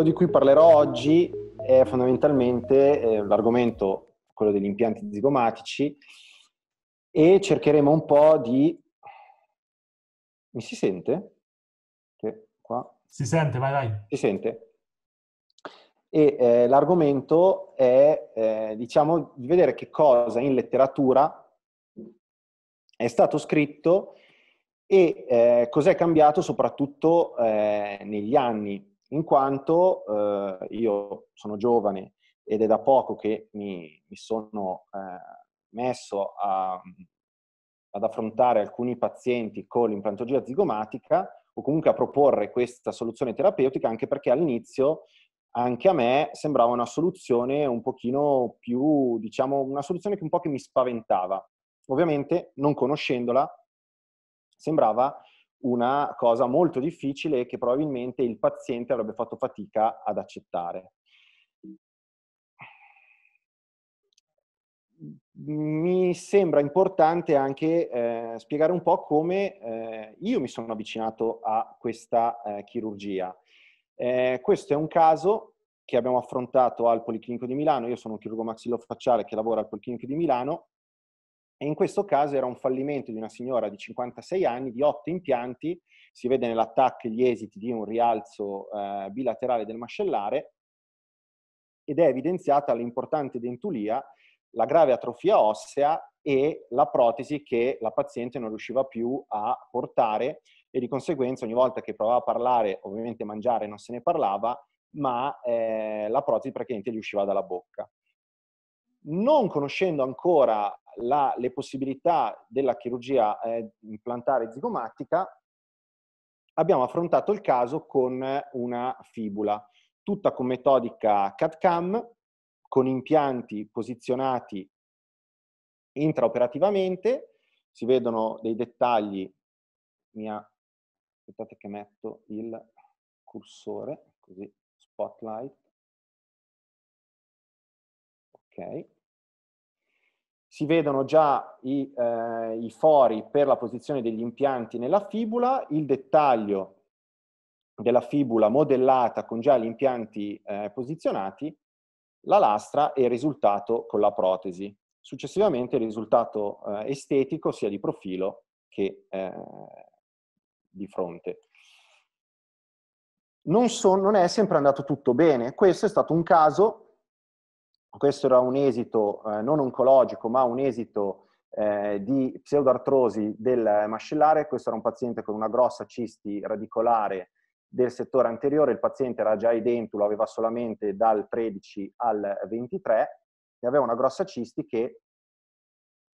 Quello di cui parlerò oggi è fondamentalmente eh, l'argomento, quello degli impianti zigomatici, e cercheremo un po' di... Mi si sente? Che qua... Si sente, vai, vai. Si sente. E eh, l'argomento è, eh, diciamo, di vedere che cosa in letteratura è stato scritto e eh, cos'è cambiato soprattutto eh, negli anni in quanto eh, io sono giovane ed è da poco che mi, mi sono eh, messo a, ad affrontare alcuni pazienti con l'implantologia zigomatica o comunque a proporre questa soluzione terapeutica anche perché all'inizio anche a me sembrava una soluzione un pochino più, diciamo, una soluzione che un po' che mi spaventava. Ovviamente, non conoscendola, sembrava una cosa molto difficile che probabilmente il paziente avrebbe fatto fatica ad accettare. Mi sembra importante anche eh, spiegare un po' come eh, io mi sono avvicinato a questa eh, chirurgia. Eh, questo è un caso che abbiamo affrontato al Policlinico di Milano, io sono un chirurgo maxillofacciale che lavora al Policlinico di Milano e in questo caso era un fallimento di una signora di 56 anni, di 8 impianti, si vede nell'attacco gli esiti di un rialzo eh, bilaterale del mascellare, ed è evidenziata l'importante dentulia, la grave atrofia ossea e la protesi che la paziente non riusciva più a portare e di conseguenza ogni volta che provava a parlare, ovviamente mangiare non se ne parlava, ma eh, la protesi praticamente gli usciva dalla bocca non conoscendo ancora la, le possibilità della chirurgia eh, implantare zigomatica, abbiamo affrontato il caso con una fibula, tutta con metodica CAD-CAM, con impianti posizionati intraoperativamente, si vedono dei dettagli, mia... aspettate che metto il cursore, così spotlight, si vedono già i, eh, i fori per la posizione degli impianti nella fibula, il dettaglio della fibula modellata con già gli impianti eh, posizionati, la lastra e il risultato con la protesi. Successivamente il risultato eh, estetico sia di profilo che eh, di fronte. Non, so, non, è sempre andato tutto bene, questo è stato un caso questo era un esito eh, non oncologico, ma un esito eh, di pseudoartrosi del mascellare. Questo era un paziente con una grossa cisti radicolare del settore anteriore. Il paziente era già idento, aveva solamente dal 13 al 23 e aveva una grossa cisti che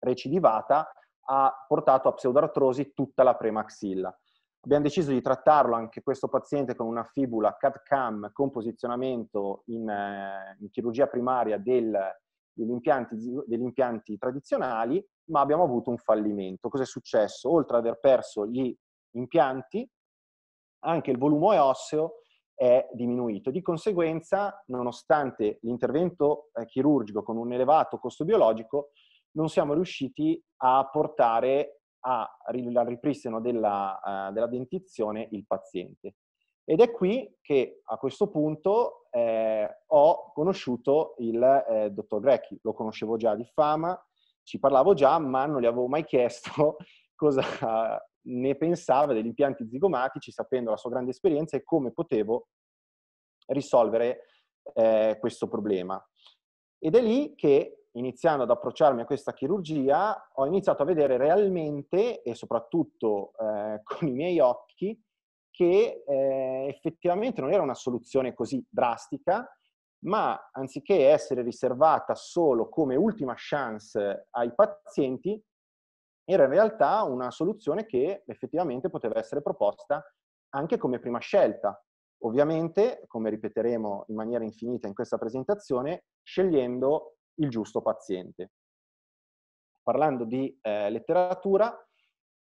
recidivata ha portato a pseudoartrosi tutta la premaxilla. Abbiamo deciso di trattarlo anche questo paziente con una fibula CAD-CAM con posizionamento in, eh, in chirurgia primaria del, degli, impianti, degli, impianti, tradizionali, ma abbiamo avuto un fallimento. Cos'è successo? Oltre ad aver perso gli impianti, anche il volume osseo è diminuito. Di conseguenza, nonostante l'intervento eh, chirurgico con un elevato costo biologico, non siamo riusciti a portare al ripristino della, uh, della, dentizione il paziente. Ed è qui che a questo punto eh, ho conosciuto il eh, dottor Grecchi. Lo conoscevo già di fama, ci parlavo già, ma non gli avevo mai chiesto cosa ne pensava degli impianti zigomatici, sapendo la sua grande esperienza e come potevo risolvere eh, questo problema. Ed è lì che iniziando ad approcciarmi a questa chirurgia, ho iniziato a vedere realmente e soprattutto eh, con i miei occhi che eh, effettivamente non era una soluzione così drastica, ma anziché essere riservata solo come ultima chance ai pazienti, era in realtà una soluzione che effettivamente poteva essere proposta anche come prima scelta, ovviamente, come ripeteremo in maniera infinita in questa presentazione, scegliendo il giusto paziente. Parlando di eh, letteratura,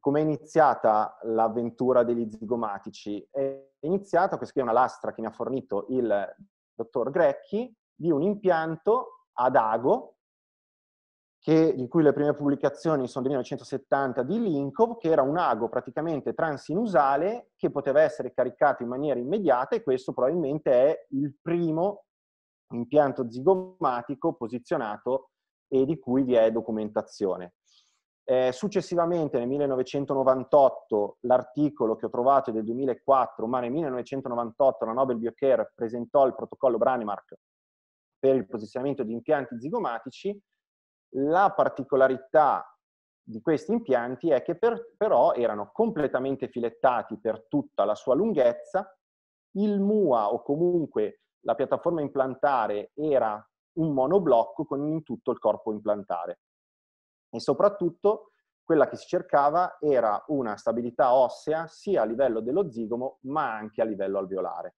come è iniziata l'avventura degli zigomatici? È iniziata, questa qui è una lastra che mi ha fornito il dottor Grecchi, di un impianto ad ago, che, di cui le prime pubblicazioni sono del 1970 di Linkov, che era un ago praticamente transinusale che poteva essere caricato in maniera immediata e questo probabilmente è il primo impianto zigomatico posizionato e di cui vi è documentazione. Eh, successivamente nel 1998 l'articolo che ho trovato è del 2004, ma nel 1998 la Nobel Biocare presentò il protocollo Branimark per il posizionamento di impianti zigomatici. La particolarità di questi impianti è che per, però erano completamente filettati per tutta la sua lunghezza, il MUA o comunque la piattaforma implantare era un monoblocco con in tutto il corpo implantare. E soprattutto quella che si cercava era una stabilità ossea sia a livello dello zigomo ma anche a livello alveolare.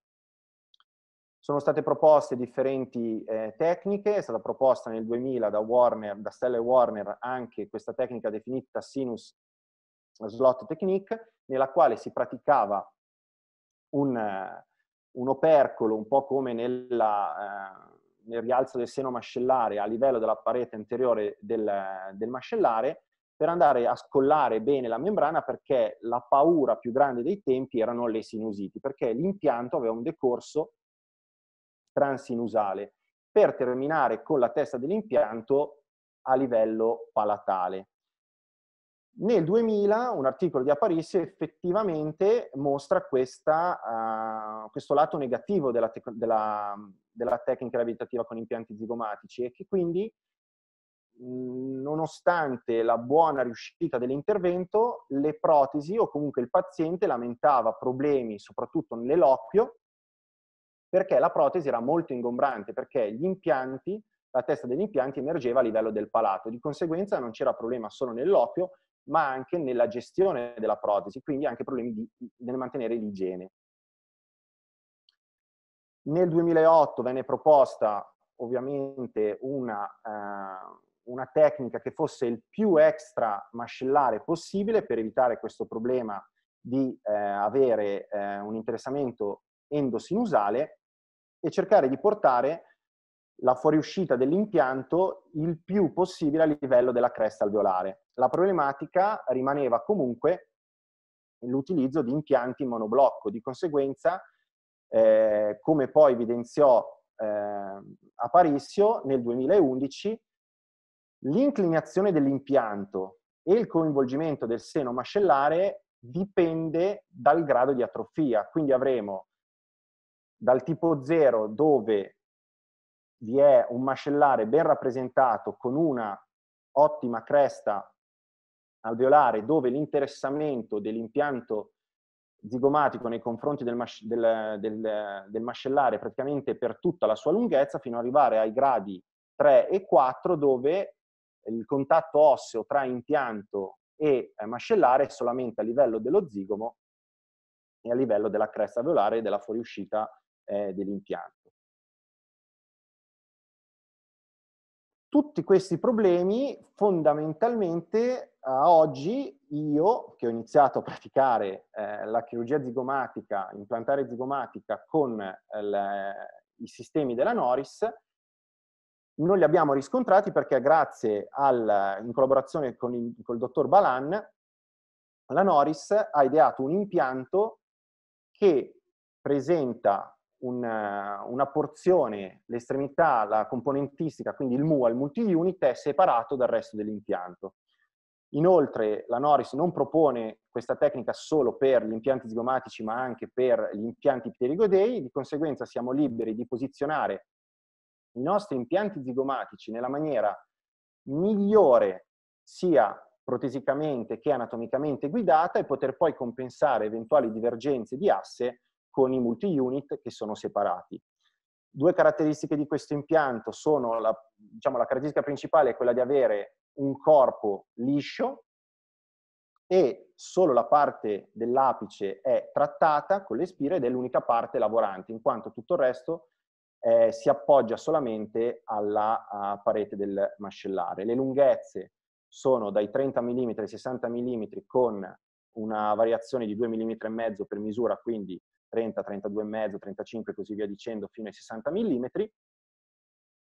Sono state proposte differenti eh, tecniche, è stata proposta nel 2000 da, Warner, da Stella e Warner anche questa tecnica definita sinus slot technique, nella quale si praticava un, eh, un opercolo, un po' come nella, eh, nel rialzo del seno mascellare a livello della parete anteriore del, del mascellare, per andare a scollare bene la membrana perché la paura più grande dei tempi erano le sinusiti, perché l'impianto aveva un decorso transinusale per terminare con la testa dell'impianto a livello palatale. Nel 2000 un articolo di Apparissi effettivamente mostra questa, uh, questo lato negativo della, tec della, della, tecnica riabilitativa con impianti zigomatici e che quindi mhmm, nonostante la buona riuscita dell'intervento, le protesi o comunque il paziente lamentava problemi soprattutto nell'occhio perché la protesi era molto ingombrante, perché gli impianti, la testa degli impianti emergeva a livello del palato, di conseguenza non c'era problema solo nell'occhio, ma anche nella gestione della protesi, quindi anche problemi di, nel mantenere l'igiene. Nel 2008 venne proposta ovviamente una, eh, una tecnica che fosse il più extra mascellare possibile per evitare questo problema di eh, avere eh, un interessamento endosinusale e cercare di portare la fuoriuscita dell'impianto il più possibile a livello della cresta alveolare. La problematica rimaneva comunque l'utilizzo di impianti in monoblocco, di conseguenza, eh, come poi evidenziò eh, Aparicio nel 2011, l'inclinazione dell'impianto e il coinvolgimento del seno mascellare dipende dal grado di atrofia, quindi avremo dal tipo 0 dove vi è un mascellare ben rappresentato con una ottima cresta alveolare dove l'interessamento dell'impianto zigomatico nei confronti del, mas- del, del, del, mascellare praticamente per tutta la sua lunghezza fino ad arrivare ai gradi 3 e 4 dove il contatto osseo tra impianto e eh, mascellare è solamente a livello dello zigomo e a livello della cresta alveolare e della fuoriuscita eh, dell'impianto. tutti questi problemi fondamentalmente a oggi io, che ho iniziato a praticare eh, la chirurgia zigomatica, implantare zigomatica con eh, le, i sistemi della Noris, non li abbiamo riscontrati perché grazie al, in collaborazione con il, con il dottor Balan, la Noris ha ideato un impianto che presenta una, eh, una porzione, l'estremità, la componentistica, quindi il MU al multi-unit è separato dal resto dell'impianto. Inoltre la Norris non propone questa tecnica solo per gli impianti zigomatici ma anche per gli impianti pterigodei, di conseguenza siamo liberi di posizionare i nostri impianti zigomatici nella maniera migliore sia protesicamente che anatomicamente guidata e poter poi compensare eventuali divergenze di asse con i multi-unit che sono separati. Due caratteristiche di questo impianto sono, la, diciamo, la caratteristica principale è quella di avere un corpo liscio e solo la parte dell'apice è trattata con le spire ed è l'unica parte lavorante, in quanto tutto il resto eh, si appoggia solamente alla parete del mascellare. Le lunghezze sono dai 30 mm ai 60 mm con una variazione di 2 mm e mezzo per misura, quindi 30, 32,5, 35 e così via dicendo fino ai 60 mm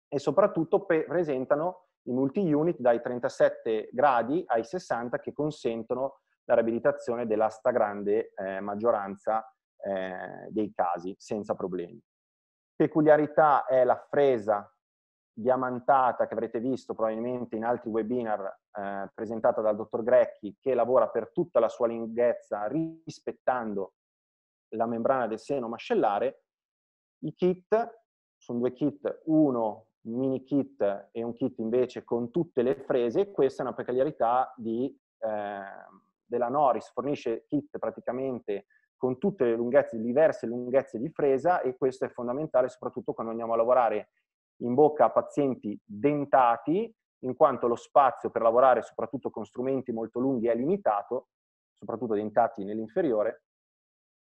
e soprattutto presentano i multi-unit dai 37 gradi ai 60 che consentono la riabilitazione della stragrande eh, maggioranza eh, dei casi senza problemi. Peculiarità è la fresa diamantata che avrete visto probabilmente in altri webinar eh, presentata dal dottor Grecchi che lavora per tutta la sua lunghezza rispettando la membrana del seno mascellare, i kit, sono due kit, uno mini kit e un kit invece con tutte le frese, questa è una peculiarità di, eh, della Noris, fornisce kit praticamente con tutte le lunghezze, diverse lunghezze di fresa e questo è fondamentale soprattutto quando andiamo a lavorare in bocca a pazienti dentati, in quanto lo spazio per lavorare soprattutto con strumenti molto lunghi è limitato, soprattutto dentati nell'inferiore,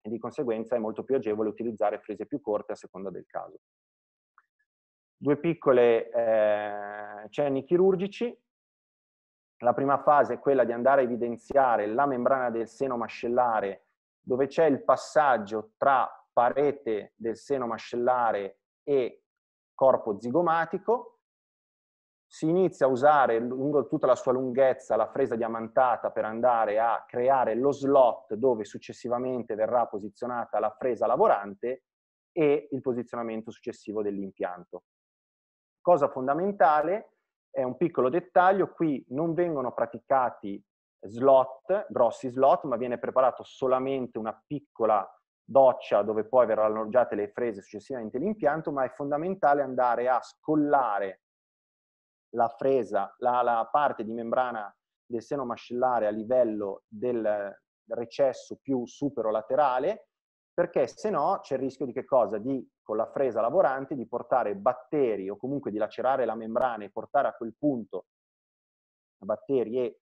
e di conseguenza è molto più agevole utilizzare frese più corte a seconda del caso. Due piccole eh, cenni chirurgici. La prima fase è quella di andare a evidenziare la membrana del seno mascellare dove c'è il passaggio tra parete del seno mascellare e corpo zigomatico si inizia a usare lungo tutta la sua lunghezza la fresa diamantata per andare a creare lo slot dove successivamente verrà posizionata la fresa lavorante e il posizionamento successivo dell'impianto. Cosa fondamentale è un piccolo dettaglio, qui non vengono praticati slot, grossi slot, ma viene preparato solamente una piccola doccia dove poi verranno alloggiate le frese successivamente l'impianto, ma è fondamentale andare a scollare la fresa, la, la parte di membrana del seno mascellare a livello del recesso più superolaterale, perché se no c'è il rischio di che cosa? Di, con la fresa lavorante, di portare batteri o comunque di lacerare la membrana e portare a quel punto batteri e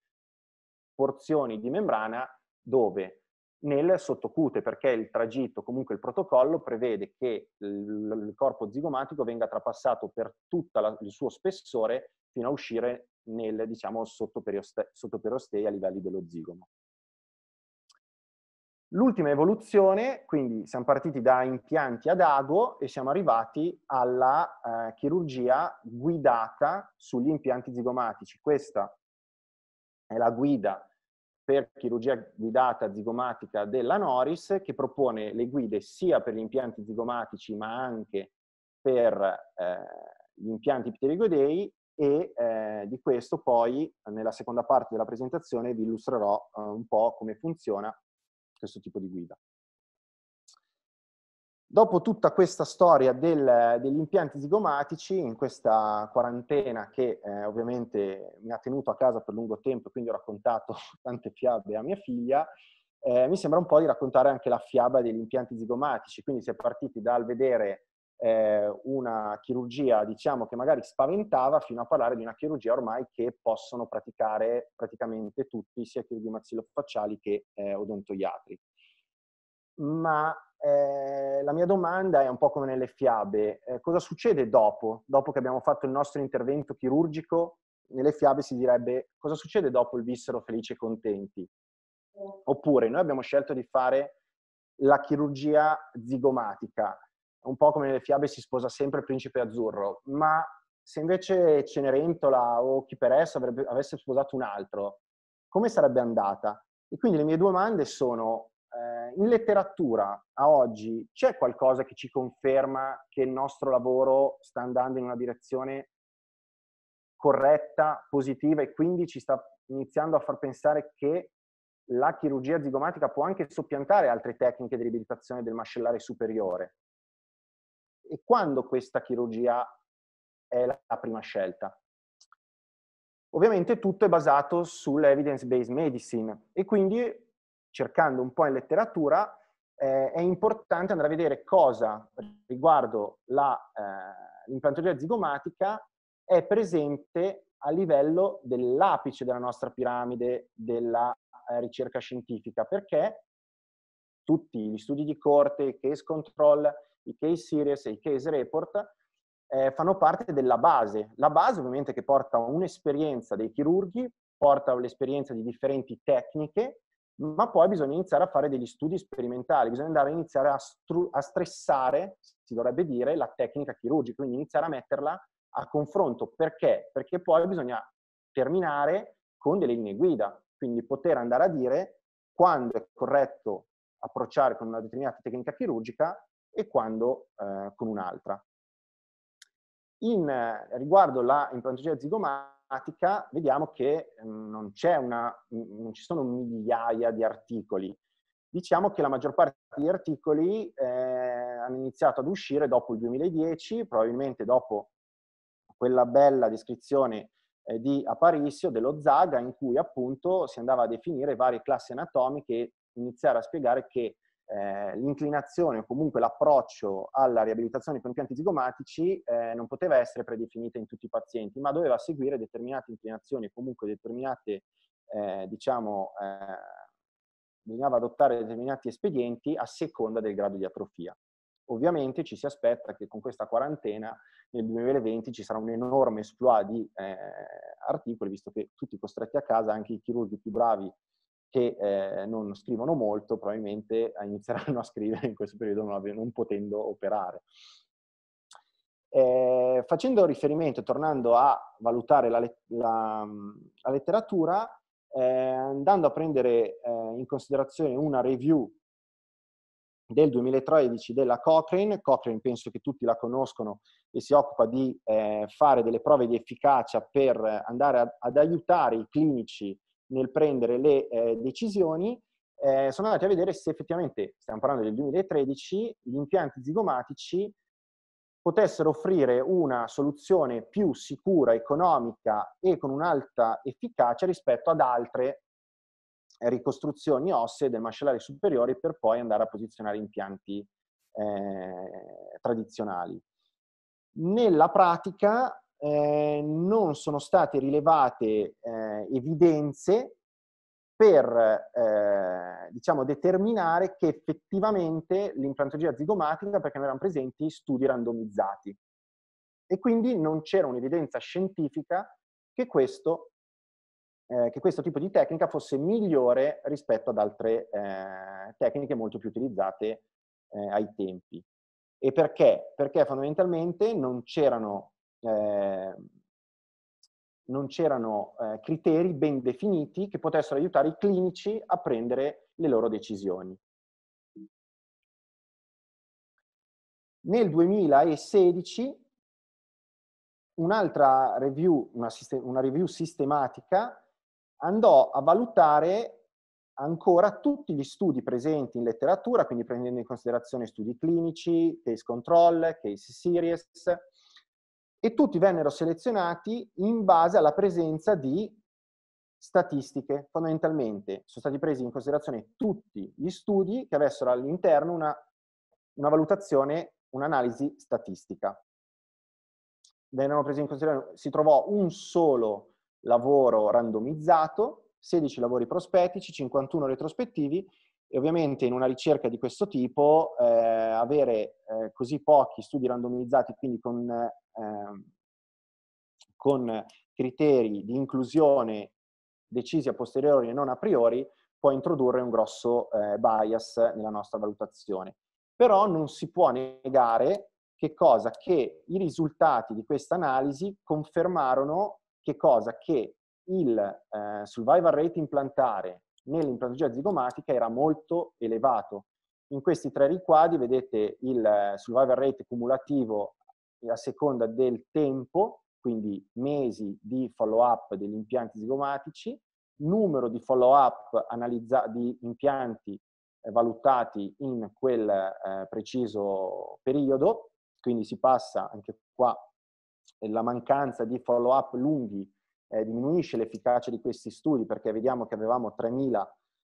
porzioni di membrana dove? nel sottocute, perché il tragitto, comunque il protocollo, prevede che il corpo zigomatico venga trapassato per tutto il suo spessore fino a uscire nel diciamo, sottoperioste, sottoperostei a livelli dello zigomo. L'ultima evoluzione, quindi siamo partiti da impianti ad ago e siamo arrivati alla eh, chirurgia guidata sugli impianti zigomatici. Questa è la guida per chirurgia guidata zigomatica della Noris che propone le guide sia per gli impianti zigomatici ma anche per eh, gli impianti pterigodei e eh, di questo poi nella seconda parte della presentazione vi illustrerò eh, un po' come funziona questo tipo di guida. Dopo tutta questa storia del, degli impianti zigomatici, in questa quarantena che eh, ovviamente mi ha tenuto a casa per lungo tempo, e quindi ho raccontato tante fiabe a mia figlia, eh, mi sembra un po' di raccontare anche la fiaba degli impianti zigomatici. Quindi si è partiti dal vedere eh, una chirurgia, diciamo, che magari spaventava, fino a parlare di una chirurgia ormai che possono praticare praticamente tutti, sia chirurghi maxillofacciali che eh, odontoiatri ma eh, la mia domanda è un po' come nelle fiabe, eh, cosa succede dopo, dopo che abbiamo fatto il nostro intervento chirurgico? Nelle fiabe si direbbe cosa succede dopo il vissero felici e contenti? Oppure noi abbiamo scelto di fare la chirurgia zigomatica, un po' come nelle fiabe si sposa sempre il principe azzurro, ma se invece Cenerentola o chi per esso avrebbe, avesse sposato un altro, come sarebbe andata? E quindi le mie domande sono eh, in letteratura a oggi c'è qualcosa che ci conferma che il nostro lavoro sta andando in una direzione corretta, positiva e quindi ci sta iniziando a far pensare che la chirurgia zigomatica può anche soppiantare altre tecniche di riabilitazione del mascellare superiore. E quando questa chirurgia è la prima scelta? Ovviamente tutto è basato sull'evidence-based medicine e quindi cercando un po' in letteratura, eh, è importante andare a vedere cosa riguardo la, eh, l'implantologia zigomatica è presente a livello dell'apice della nostra piramide della eh, ricerca scientifica, perché tutti gli studi di corte, i case control, i case series e i case report eh, fanno parte della base. La base ovviamente che porta un'esperienza dei chirurghi, porta l'esperienza di differenti tecniche ma poi bisogna iniziare a fare degli studi sperimentali, bisogna andare a iniziare a, stru- a stressare, si dovrebbe dire, la tecnica chirurgica, quindi iniziare a metterla a confronto. Perché? Perché poi bisogna terminare con delle linee guida, quindi poter andare a dire quando è corretto approcciare con una determinata tecnica chirurgica e quando eh, con un'altra. In, eh, riguardo la implantologia zigomata, pratica vediamo che ehm, non, c'è una, non, ci sono migliaia di articoli. Diciamo che la maggior parte degli articoli eh, hanno iniziato ad uscire dopo il 2010, probabilmente dopo quella bella descrizione eh, di Aparicio dello Zaga in cui appunto si andava a definire varie classi anatomiche e iniziare a spiegare che eh, l'inclinazione o comunque l'approccio alla riabilitazione con impianti zigomatici eh, non poteva essere predefinita in tutti i pazienti, ma doveva seguire determinate inclinazioni o comunque determinate, eh, diciamo, eh, bisognava adottare determinati espedienti a seconda del grado di atrofia. Ovviamente ci si aspetta che con questa quarantena nel 2020 ci sarà un enorme esploit di eh, articoli, visto che tutti costretti a casa, anche i chirurghi più bravi che eh, non scrivono molto probabilmente inizieranno a scrivere in questo periodo non, non potendo operare. Eh, facendo riferimento, tornando a valutare la, la, la letteratura, eh, andando a prendere eh, in considerazione una review del 2013 della Cochrane, Cochrane penso che tutti la conoscono e si occupa di eh, fare delle prove di efficacia per andare a, ad aiutare i clinici nel prendere le eh, decisioni, eh, sono andati a vedere se effettivamente, stiamo parlando del 2013, gli impianti zigomatici potessero offrire una soluzione più sicura, economica e con un'alta efficacia rispetto ad altre ricostruzioni ossee del mascellare superiore per poi andare a posizionare impianti eh, tradizionali. Nella pratica eh, non sono state rilevate eh, evidenze per eh, diciamo, determinare che effettivamente l'implantologia zigomatica, perché non erano presenti studi randomizzati. E quindi non c'era un'evidenza scientifica che questo, eh, che questo, tipo di tecnica fosse migliore rispetto ad altre eh, tecniche molto più utilizzate eh, ai tempi. E perché? Perché fondamentalmente non c'erano Ehm, non c'erano eh, criteri ben definiti che potessero aiutare i clinici a prendere le loro decisioni. Nel 2016 un'altra review, una, una, review sistematica, andò a valutare ancora tutti gli studi presenti in letteratura, quindi prendendo in considerazione studi clinici, case control, case series, e tutti vennero selezionati in base alla presenza di statistiche. Fondamentalmente sono stati presi in considerazione tutti gli studi che avessero all'interno una, una valutazione, un'analisi statistica. Vennero presi in considerazione, si trovò un solo lavoro randomizzato, 16 lavori prospettici, 51 retrospettivi e ovviamente in una ricerca di questo tipo eh, avere eh, così pochi studi randomizzati, quindi con, eh, con, criteri di inclusione decisi a posteriori e non a priori, può introdurre un grosso eh, bias nella nostra valutazione. Però non si può negare che cosa? Che i risultati di questa analisi confermarono che cosa? Che il eh, survival rate implantare nell'implantologia zigomatica era molto elevato. In questi tre riquadri vedete il eh, survival rate cumulativo a seconda del tempo, quindi mesi di follow-up degli impianti zigomatici, numero di follow-up di impianti eh, valutati in quel eh, preciso periodo, quindi si passa anche qua eh, la mancanza di follow-up lunghi eh, diminuisce l'efficacia di questi studi perché vediamo che avevamo 3.000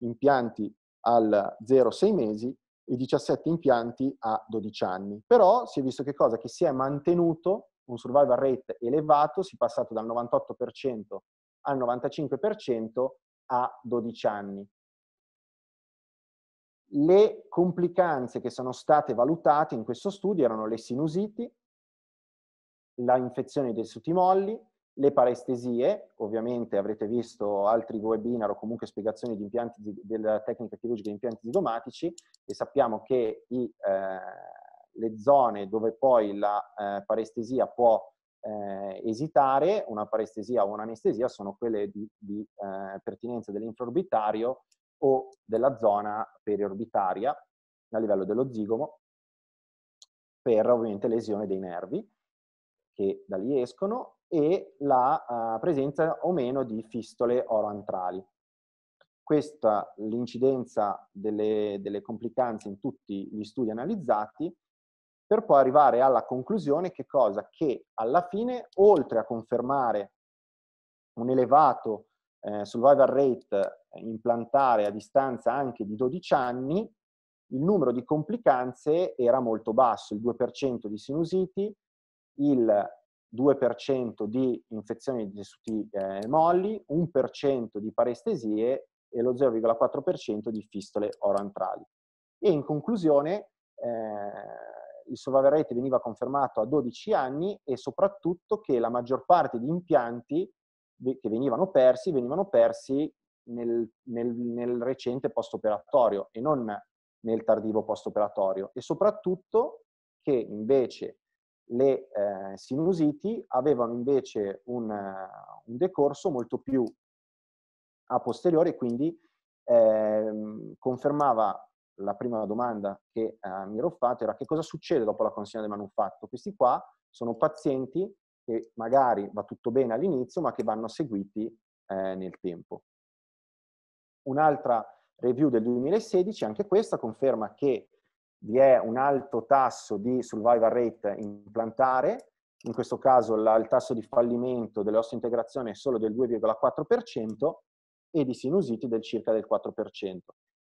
impianti al 0-6 mesi e 17 impianti a 12 anni. Però si è visto che cosa? Che si è mantenuto un survival rate elevato, si è passato dal 98% al 95% a 12 anni. Le complicanze che sono state valutate in questo studio erano le sinusiti, la infezione dei suti molli, le parestesie, ovviamente avrete visto altri webinar o comunque spiegazioni di impianti, della tecnica chirurgica di impianti zigomatici e sappiamo che i, eh, le zone dove poi la eh, parestesia può eh, esitare, una parestesia o un'anestesia, sono quelle di, di eh, pertinenza dell'infraorbitario o della zona periorbitaria a livello dello zigomo per ovviamente lesione dei nervi che da lì escono e la eh, presenza o meno di fistole oroantrali. Questa l'incidenza delle, delle complicanze in tutti gli studi analizzati per poi arrivare alla conclusione che cosa? Che alla fine, oltre a confermare un elevato eh, survival rate eh, implantare a distanza anche di 12 anni, il numero di complicanze era molto basso, il 2% di sinusiti, il 2% di infezioni di tessuti eh, molli, 1% di parestesie e lo 0,4% di fistole oroantrali. E in conclusione eh, il sovrarete veniva confermato a 12 anni e soprattutto che la maggior parte di impianti che venivano persi venivano persi nel, nel, nel recente post-operatorio e non nel tardivo post-operatorio e soprattutto che invece le eh, sinusiti avevano invece un, eh, un, decorso molto più a posteriore, quindi eh, confermava la prima domanda che eh, mi ero fatto era che cosa succede dopo la consegna del manufatto. Questi qua sono pazienti che magari va tutto bene all'inizio, ma che vanno seguiti eh, nel tempo. Un'altra review del 2016, anche questa conferma che vi è un alto tasso di survival rate implantare, in questo caso la, il tasso di fallimento delle ossa integrazione è solo del 2,4% e di sinusiti del circa del 4%.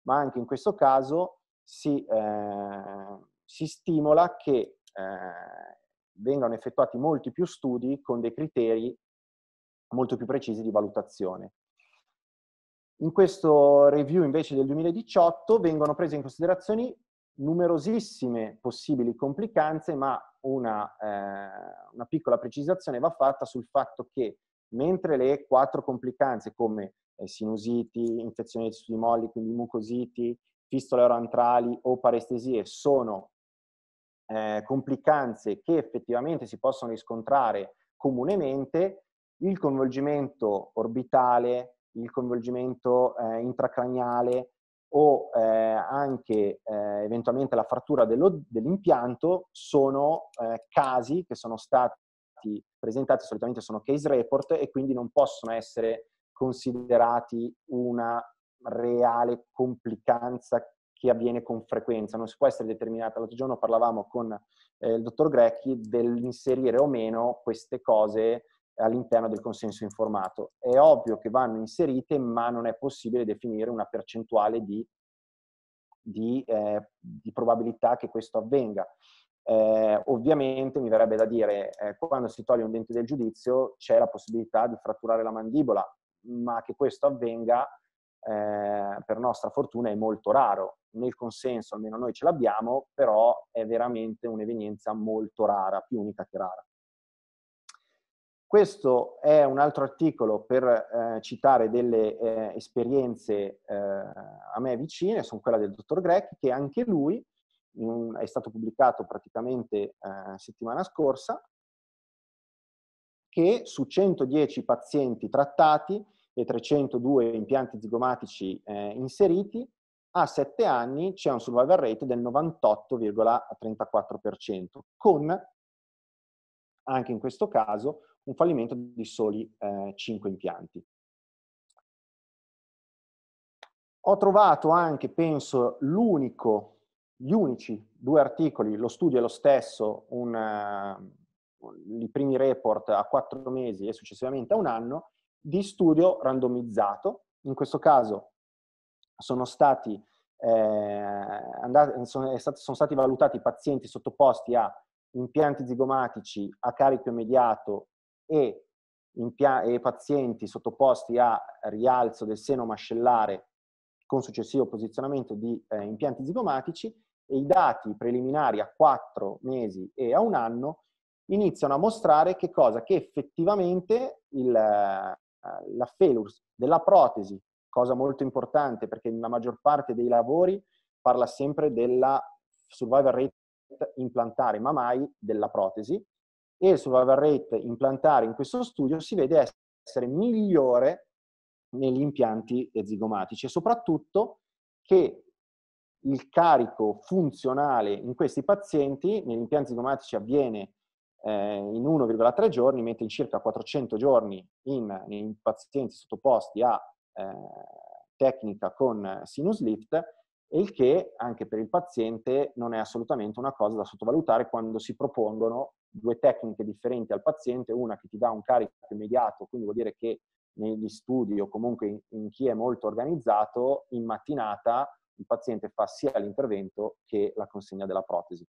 Ma anche in questo caso si, eh, si stimola che eh, vengano effettuati molti più studi con dei criteri molto più precisi di valutazione. In questo review invece del 2018 vengono prese in considerazione numerosissime possibili complicanze, ma una, eh, una, piccola precisazione va fatta sul fatto che mentre le quattro complicanze come eh, sinusiti, infezioni dei tessuti molli, quindi mucositi, fistole orantrali o parestesie sono eh, complicanze che effettivamente si possono riscontrare comunemente, il coinvolgimento orbitale, il coinvolgimento eh, intracraniale, o eh, anche eh, eventualmente la frattura dell'impianto sono eh, casi che sono stati presentati, solitamente sono case report e quindi non possono essere considerati una reale complicanza che avviene con frequenza, non si può essere determinata. L'altro giorno parlavamo con eh, il dottor Grecchi dell'inserire o meno queste cose all'interno del consenso informato. È ovvio che vanno inserite, ma non è possibile definire una percentuale di, di, eh, di probabilità che questo avvenga. Eh, ovviamente mi verrebbe da dire, eh, quando si toglie un dente del giudizio c'è la possibilità di fratturare la mandibola, ma che questo avvenga eh, per nostra fortuna è molto raro. Nel consenso almeno noi ce l'abbiamo, però è veramente un'evenienza molto rara, più unica che rara. Questo è un altro articolo per eh, citare delle eh, esperienze eh, a me vicine, sono quella del dottor Grec, che anche lui in, è stato pubblicato praticamente eh, settimana scorsa, che su 110 pazienti trattati e 302 impianti zigomatici eh, inseriti, a 7 anni c'è un survival rate del 98,34%, con anche in questo caso un fallimento di soli eh, 5 impianti. Ho trovato anche, penso, l'unico, gli unici due articoli, lo studio è lo stesso, una, ehm, i primi report a quattro mesi e successivamente a un anno, di studio randomizzato. In questo caso sono stati, eh, andati, sono, stati, sono stati valutati pazienti sottoposti a impianti zigomatici a carico immediato e, pia- e pazienti sottoposti a rialzo del seno mascellare con successivo posizionamento di eh, impianti zigomatici e i dati preliminari a 4 mesi e a un anno iniziano a mostrare che cosa? Che effettivamente il, eh, la felus della protesi, cosa molto importante perché la maggior parte dei lavori parla sempre della survival rate implantare, ma mai della protesi, e il survival rate implantare in questo studio si vede essere migliore negli impianti zigomatici e soprattutto che il carico funzionale in questi pazienti negli impianti zigomatici avviene eh, in 1,3 giorni, mentre in circa 400 giorni in, in pazienti sottoposti a eh, tecnica con sinus lift il che anche per il paziente non è assolutamente una cosa da sottovalutare quando si propongono due tecniche differenti al paziente, una che ti dà un carico immediato, quindi vuol dire che negli studi o comunque in, in chi è molto organizzato, in mattinata il paziente fa sia l'intervento che la consegna della protesi.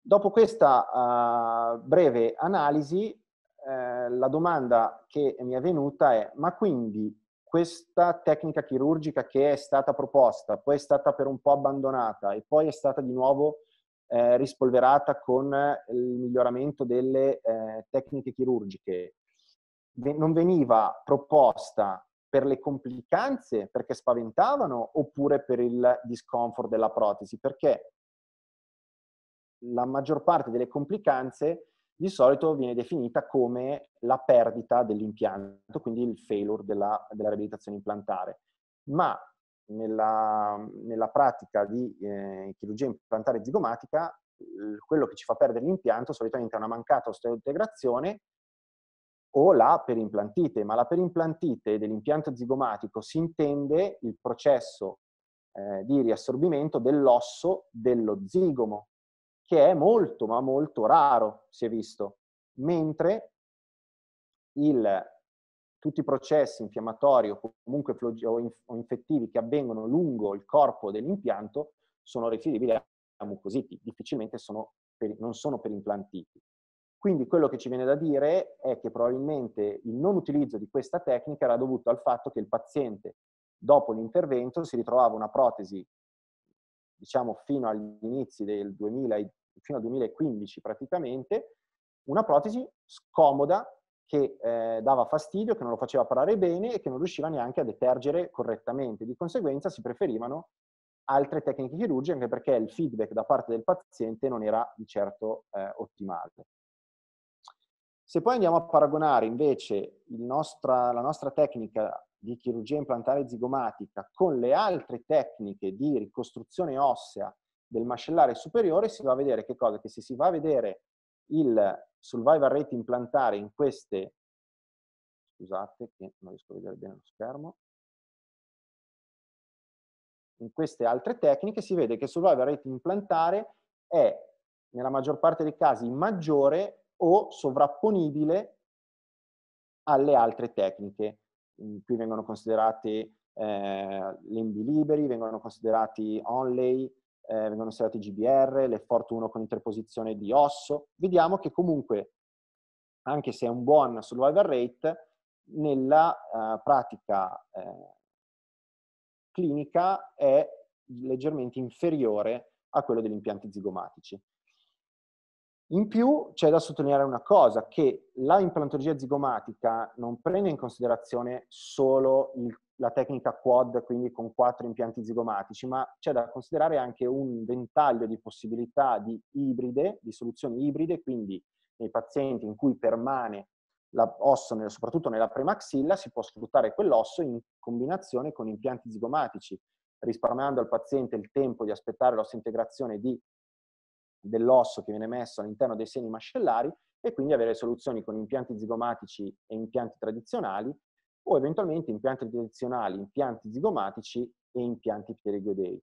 Dopo questa uh, breve analisi, eh, la domanda che mi è venuta è, ma quindi questa tecnica chirurgica che è stata proposta, poi è stata per un po' abbandonata e poi è stata di nuovo eh, rispolverata con il miglioramento delle eh, tecniche chirurgiche, non veniva proposta per le complicanze, perché spaventavano, oppure per il discomfort della protesi, perché la maggior parte delle complicanze di solito viene definita come la perdita dell'impianto, quindi il failure della, della riabilitazione implantare. Ma nella, nella pratica di eh, chirurgia implantare zigomatica, quello che ci fa perdere l'impianto solitamente è una mancata osteointegrazione o la perimplantite, ma la perimplantite dell'impianto zigomatico si intende il processo eh, di riassorbimento dell'osso dello zigomo, che è molto, ma molto raro, si è visto, mentre il, tutti i processi infiammatori o comunque infettivi che avvengono lungo il corpo dell'impianto sono riferibili a mucositi, difficilmente sono per, non sono per implantiti. Quindi quello che ci viene da dire è che probabilmente il non utilizzo di questa tecnica era dovuto al fatto che il paziente dopo l'intervento si ritrovava una protesi diciamo fino agli inizi del 2000, fino al 2015 praticamente, una protesi scomoda che eh, dava fastidio, che non lo faceva parare bene e che non riusciva neanche a detergere correttamente. Di conseguenza si preferivano altre tecniche chirurgiche anche perché il feedback da parte del paziente non era di certo eh, ottimale. Se poi andiamo a paragonare invece nostra, la nostra tecnica di chirurgia implantare zigomatica con le altre tecniche di ricostruzione ossea del mascellare superiore, si va a vedere che cosa? Che se si va a vedere il survival rate implantare in queste, scusate che non riesco a vedere bene lo schermo, in queste altre tecniche si vede che il survival rate implantare è nella maggior parte dei casi maggiore o sovrapponibile alle altre tecniche qui vengono considerate eh, lembi liberi, vengono considerati onlay, eh, vengono considerati GBR, l'effort 1 con interposizione di osso. Vediamo che comunque, anche se è un buon survival rate, nella eh, pratica eh, clinica è leggermente inferiore a quello degli impianti zigomatici. In più c'è da sottolineare una cosa, che la implantologia zigomatica non prende in considerazione solo il, la tecnica quad, quindi con quattro impianti zigomatici, ma c'è da considerare anche un ventaglio di possibilità di ibride, di soluzioni ibride, quindi nei pazienti in cui permane l'osso, soprattutto nella premaxilla, si può sfruttare quell'osso in combinazione con impianti zigomatici risparmiando al paziente il tempo di aspettare l'osso integrazione di dell'osso che viene messo all'interno dei seni mascellari e quindi avere soluzioni con impianti zigomatici e impianti tradizionali o eventualmente impianti tradizionali, impianti zigomatici e impianti pterigodei.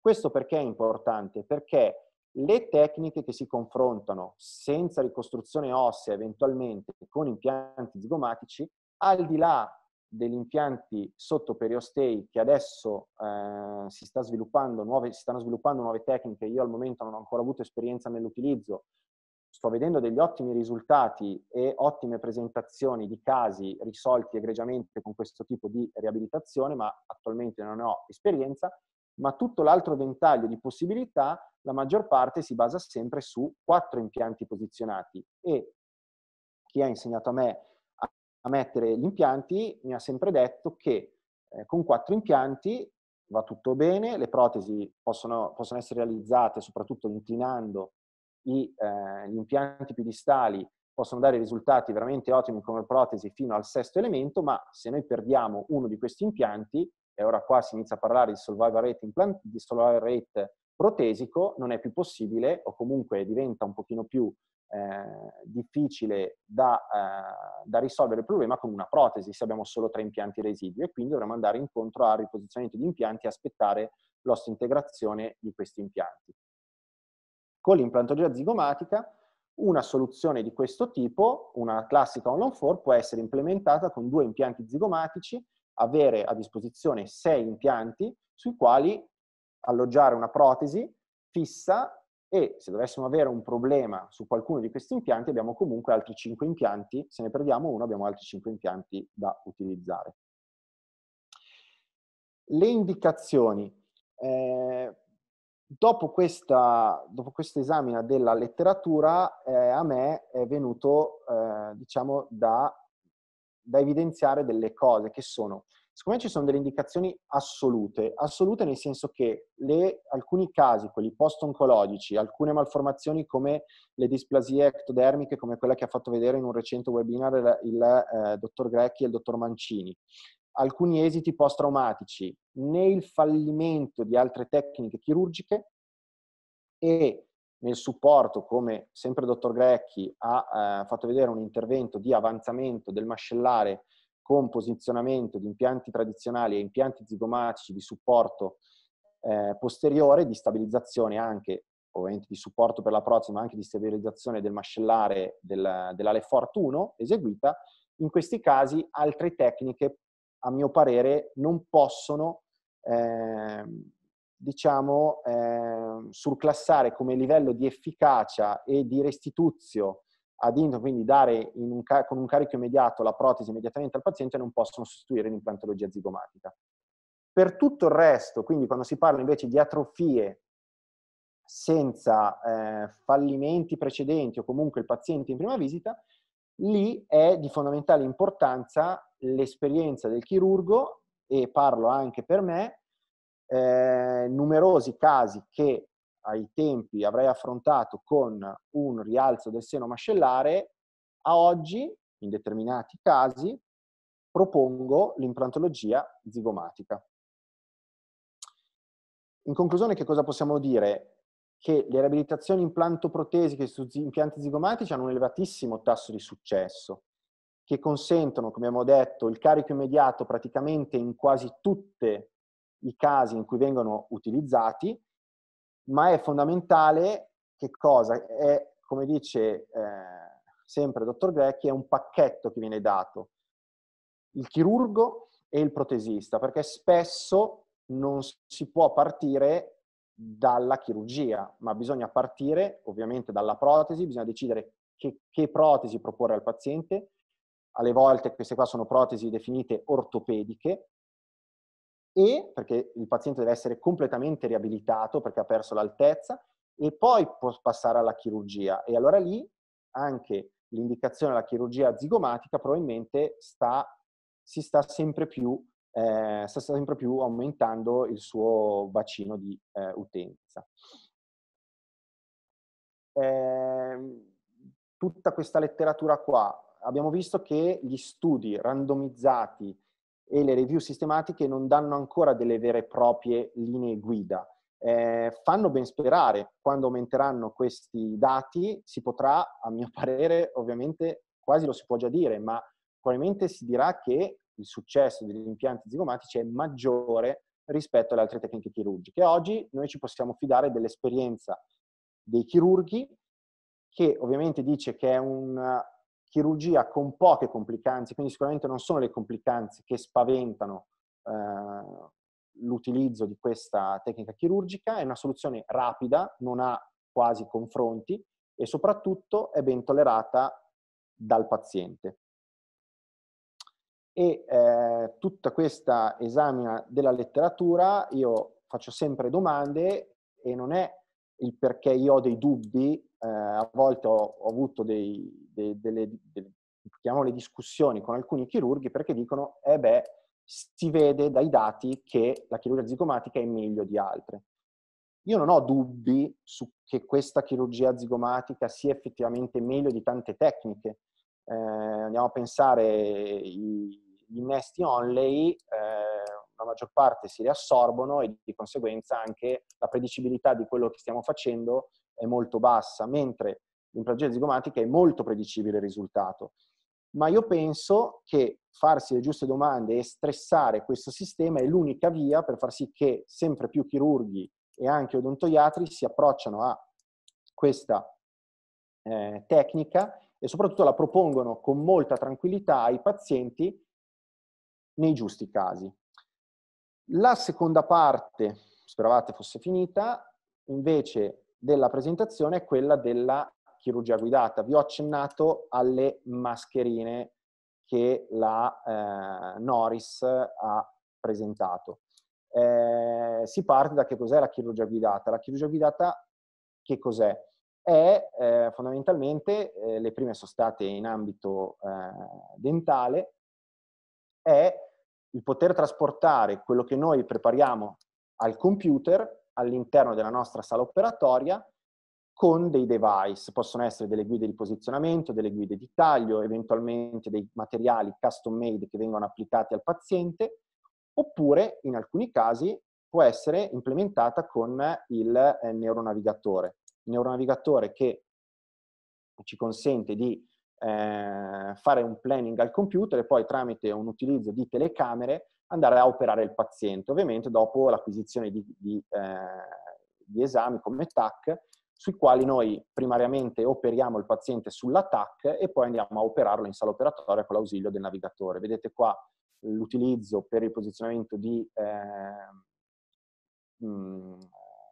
Questo perché è importante? Perché le tecniche che si confrontano senza ricostruzione ossea eventualmente con impianti zigomatici, al di là degli impianti sotto periostei che adesso eh, si, sta nuove, si, stanno sviluppando nuove tecniche, io al momento non ho ancora avuto esperienza nell'utilizzo, sto vedendo degli ottimi risultati e ottime presentazioni di casi risolti egregiamente con questo tipo di riabilitazione, ma attualmente non ho esperienza, ma tutto l'altro ventaglio di possibilità, la maggior parte si basa sempre su quattro impianti posizionati e chi ha insegnato a me a mettere gli impianti, mi ha sempre detto che eh, con quattro impianti va tutto bene, le protesi possono, possono essere realizzate soprattutto inclinando i, eh, gli impianti più possono dare risultati veramente ottimi come protesi fino al sesto elemento, ma se noi perdiamo uno di questi impianti, e ora qua si inizia a parlare di survival rate, implant- di survival rate protesico, non è più possibile o comunque diventa un pochino più eh, difficile da, eh, da, risolvere il problema con una protesi se abbiamo solo tre impianti residui e quindi dovremmo andare incontro al riposizionamento di impianti e aspettare integrazione di questi impianti. Con l'implantologia zigomatica una soluzione di questo tipo, una classica on-on-4, può essere implementata con due impianti zigomatici, avere a disposizione sei impianti sui quali alloggiare una protesi fissa e se dovessimo avere un problema su qualcuno di questi impianti abbiamo comunque altri 5 impianti, se ne perdiamo uno abbiamo altri 5 impianti da utilizzare. Le indicazioni. Eh, dopo, questa, dopo questa esamina della letteratura eh, a me è venuto eh, diciamo da, da evidenziare delle cose che sono Secondo me ci sono delle indicazioni assolute, assolute nel senso che le, alcuni casi, quelli post-oncologici, alcune malformazioni come le displasie ectodermiche, come quella che ha fatto vedere in un recente webinar il, eh, dottor Grecchi e il dottor Mancini, alcuni esiti post-traumatici, né il fallimento di altre tecniche chirurgiche e nel supporto, come sempre il dottor Grecchi ha eh, fatto vedere un intervento di avanzamento del mascellare con posizionamento di impianti tradizionali e impianti zigomatici di supporto eh, posteriore, di stabilizzazione anche, ovviamente di supporto per la prossima, anche di stabilizzazione del mascellare del, dell'Alefort 1 eseguita, in questi casi altre tecniche, a mio parere, non possono eh, diciamo, eh, surclassare come livello di efficacia e di restituzio ad Hinton, quindi dare un car- con un carico immediato la protesi immediatamente al paziente, non possono sostituire l'implantologia zigomatica. Per tutto il resto, quindi quando si parla invece di atrofie senza eh, fallimenti precedenti o comunque il paziente in prima visita, lì è di fondamentale importanza l'esperienza del chirurgo e parlo anche per me, eh, numerosi casi che ai tempi avrei affrontato con un rialzo del seno mascellare, a oggi, in determinati casi, propongo l'implantologia zigomatica. In conclusione, che cosa possiamo dire? Che le riabilitazioni implantoprotesiche su impianti zigomatici hanno un elevatissimo tasso di successo, che consentono, come abbiamo detto, il carico immediato praticamente in quasi tutti i casi in cui vengono utilizzati ma è fondamentale che cosa? È, come dice eh, sempre il dottor Grecchi, è un pacchetto che viene dato. Il chirurgo e il protesista, perché spesso non si può partire dalla chirurgia, ma bisogna partire ovviamente dalla protesi, bisogna decidere che, che protesi proporre al paziente. Alle volte queste qua sono protesi definite ortopediche, e perché il paziente deve essere completamente riabilitato perché ha perso l'altezza e poi può passare alla chirurgia e allora lì anche l'indicazione alla chirurgia zigomatica probabilmente sta, si sta sempre più, eh, sta sempre più aumentando il suo bacino di eh, utenza. Eh, tutta questa letteratura qua, abbiamo visto che gli studi randomizzati e le review sistematiche non danno ancora delle vere e proprie linee guida. Eh, fanno ben sperare quando aumenteranno questi dati si potrà, a mio parere, ovviamente quasi lo si può già dire, ma probabilmente si dirà che il successo degli impianti zigomatici è maggiore rispetto alle altre tecniche chirurgiche. Oggi noi ci possiamo fidare dell'esperienza dei chirurghi che ovviamente dice che è un chirurgia con poche complicanze, quindi sicuramente non sono le complicanze che spaventano eh, l'utilizzo di questa tecnica chirurgica, è una soluzione rapida, non ha quasi confronti e soprattutto è ben tollerata dal paziente. E eh, tutta questa esamina della letteratura, io faccio sempre domande e non è il perché io ho dei dubbi eh, a volte ho, ho avuto dei, dei, delle, delle, chiamiamole discussioni con alcuni chirurghi perché dicono, eh beh, si vede dai dati che la chirurgia zigomatica è meglio di altre. Io non ho dubbi su che questa chirurgia zigomatica sia effettivamente meglio di tante tecniche. Eh, andiamo a pensare gli innesti only, eh, la maggior parte si riassorbono e di conseguenza anche la predicibilità di quello che stiamo facendo è molto bassa, mentre l'emplagia zigomatica è molto predicibile il risultato. Ma io penso che farsi le giuste domande e stressare questo sistema è l'unica via per far sì che sempre più chirurghi e anche odontoiatri si approcciano a questa eh, tecnica e soprattutto la propongono con molta tranquillità ai pazienti nei giusti casi. La seconda parte, speravate fosse finita, invece della presentazione è quella della chirurgia guidata. Vi ho accennato alle mascherine che la eh, Noris ha presentato. Eh, si parte da che cos'è la chirurgia guidata. La chirurgia guidata che cos'è? È eh, fondamentalmente, eh, le prime sono state in ambito eh, dentale, è il poter trasportare quello che noi prepariamo al computer all'interno della nostra sala operatoria con dei device, possono essere delle guide di posizionamento, delle guide di taglio, eventualmente dei materiali custom made che vengono applicati al paziente, oppure in alcuni casi può essere implementata con il eh, neuronavigatore. Il neuronavigatore che ci consente di eh, fare un planning al computer e poi tramite un utilizzo di telecamere andare a operare il paziente, ovviamente dopo l'acquisizione di, di, eh, di esami come TAC, sui quali noi primariamente operiamo il paziente sulla TAC e poi andiamo a operarlo in sala operatoria con l'ausilio del navigatore. Vedete qua l'utilizzo per il posizionamento di, eh, mh, mm,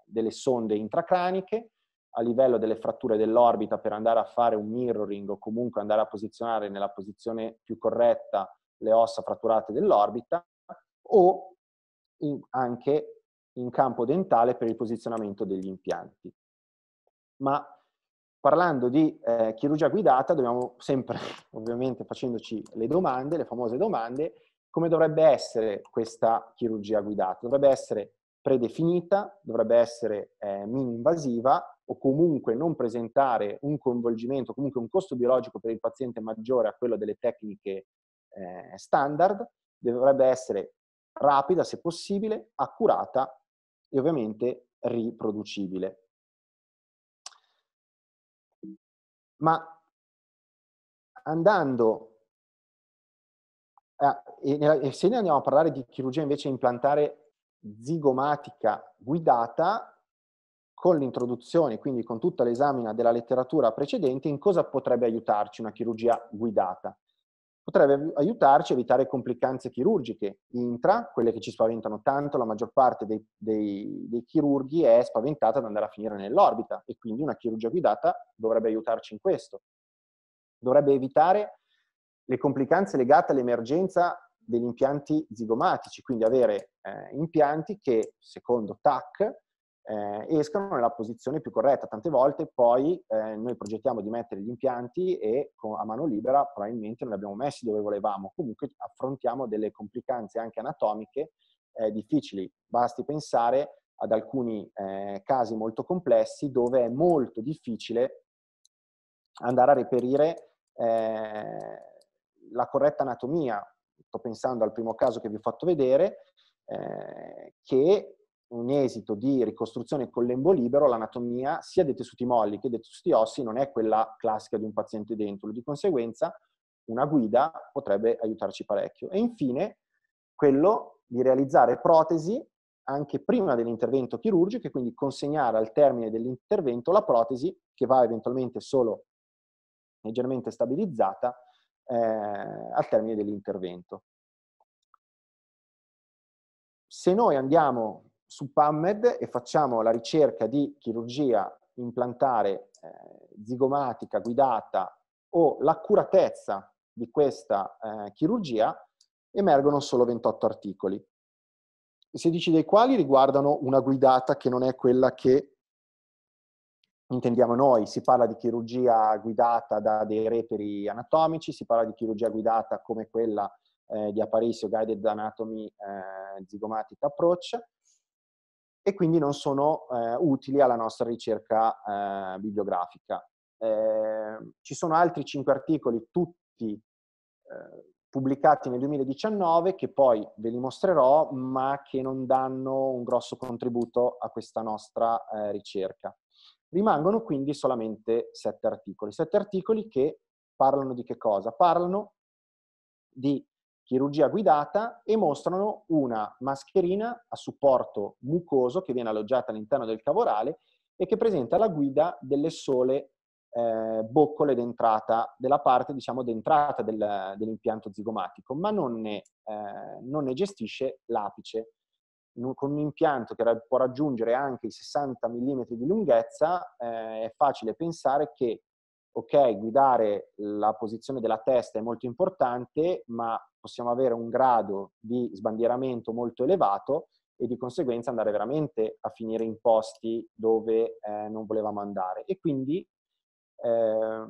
delle sonde intracraniche a livello delle fratture dell'orbita per andare a fare un mirroring o comunque andare a posizionare nella posizione più corretta le ossa fratturate dell'orbita o in, anche in campo dentale per il posizionamento degli impianti. Ma parlando di eh, chirurgia guidata, dobbiamo sempre, ovviamente facendoci le domande, le famose domande, come dovrebbe essere questa chirurgia guidata? Dovrebbe essere predefinita, dovrebbe essere eh, mini-invasiva o comunque non presentare un coinvolgimento, comunque un costo biologico per il paziente maggiore a quello delle tecniche eh, standard, dovrebbe essere rapida se possibile, accurata e ovviamente riproducibile. Ma andando, a, e, e se noi andiamo a parlare di chirurgia invece implantare zigomatica guidata, con l'introduzione, quindi con tutta l'esamina della letteratura precedente, in cosa potrebbe aiutarci una chirurgia guidata? potrebbe aiutarci a evitare complicanze chirurgiche intra, quelle che ci spaventano tanto, la maggior parte dei, dei, dei chirurghi è spaventata ad andare a finire nell'orbita e quindi una chirurgia guidata dovrebbe aiutarci in questo. Dovrebbe evitare le complicanze legate all'emergenza degli impianti zigomatici, quindi avere eh, impianti che, secondo TAC, eh, escano nella posizione più corretta. Tante volte poi eh, noi progettiamo di mettere gli impianti e a mano libera probabilmente non li abbiamo messi dove volevamo. Comunque affrontiamo delle complicanze anche anatomiche eh, difficili. Basti pensare ad alcuni eh, casi molto complessi dove è molto difficile andare a reperire eh, la corretta anatomia. Sto pensando al primo caso che vi ho fatto vedere, eh, che un esito di ricostruzione con lembo libero, l'anatomia sia dei tessuti molli che dei tessuti ossi non è quella classica di un paziente dentro, di conseguenza una guida potrebbe aiutarci parecchio. E infine quello di realizzare protesi anche prima dell'intervento chirurgico e quindi consegnare al termine dell'intervento la protesi che va eventualmente solo leggermente stabilizzata eh, al termine dell'intervento. Se noi andiamo su PAMMED e facciamo la ricerca di chirurgia implantare eh, zigomatica guidata o l'accuratezza di questa eh, chirurgia, emergono solo 28 articoli, 16 dei quali riguardano una guidata che non è quella che intendiamo noi. Si parla di chirurgia guidata da dei reperi anatomici, si parla di chirurgia guidata come quella eh, di Aparicio Guided Anatomy eh, Zygomatic Approach, e quindi non sono eh, utili alla nostra ricerca eh, bibliografica. Eh, ci sono altri cinque articoli, tutti eh, pubblicati nel 2019, che poi ve li mostrerò, ma che non danno un grosso contributo a questa nostra eh, ricerca. Rimangono quindi solamente sette articoli. Sette articoli che parlano di che cosa? Parlano di chirurgia guidata e mostrano una mascherina a supporto mucoso che viene alloggiata all'interno del cavorale e che presenta la guida delle sole eh, boccole d'entrata, della parte diciamo d'entrata del, dell'impianto zigomatico, ma non ne, eh, non ne gestisce l'apice. Un, con un impianto che ra- può raggiungere anche i 60 mm di lunghezza, eh, è facile pensare che ok, guidare la posizione della testa è molto importante, ma possiamo avere un grado di sbandieramento molto elevato e di conseguenza andare veramente a finire in posti dove eh, non volevamo andare. E quindi eh,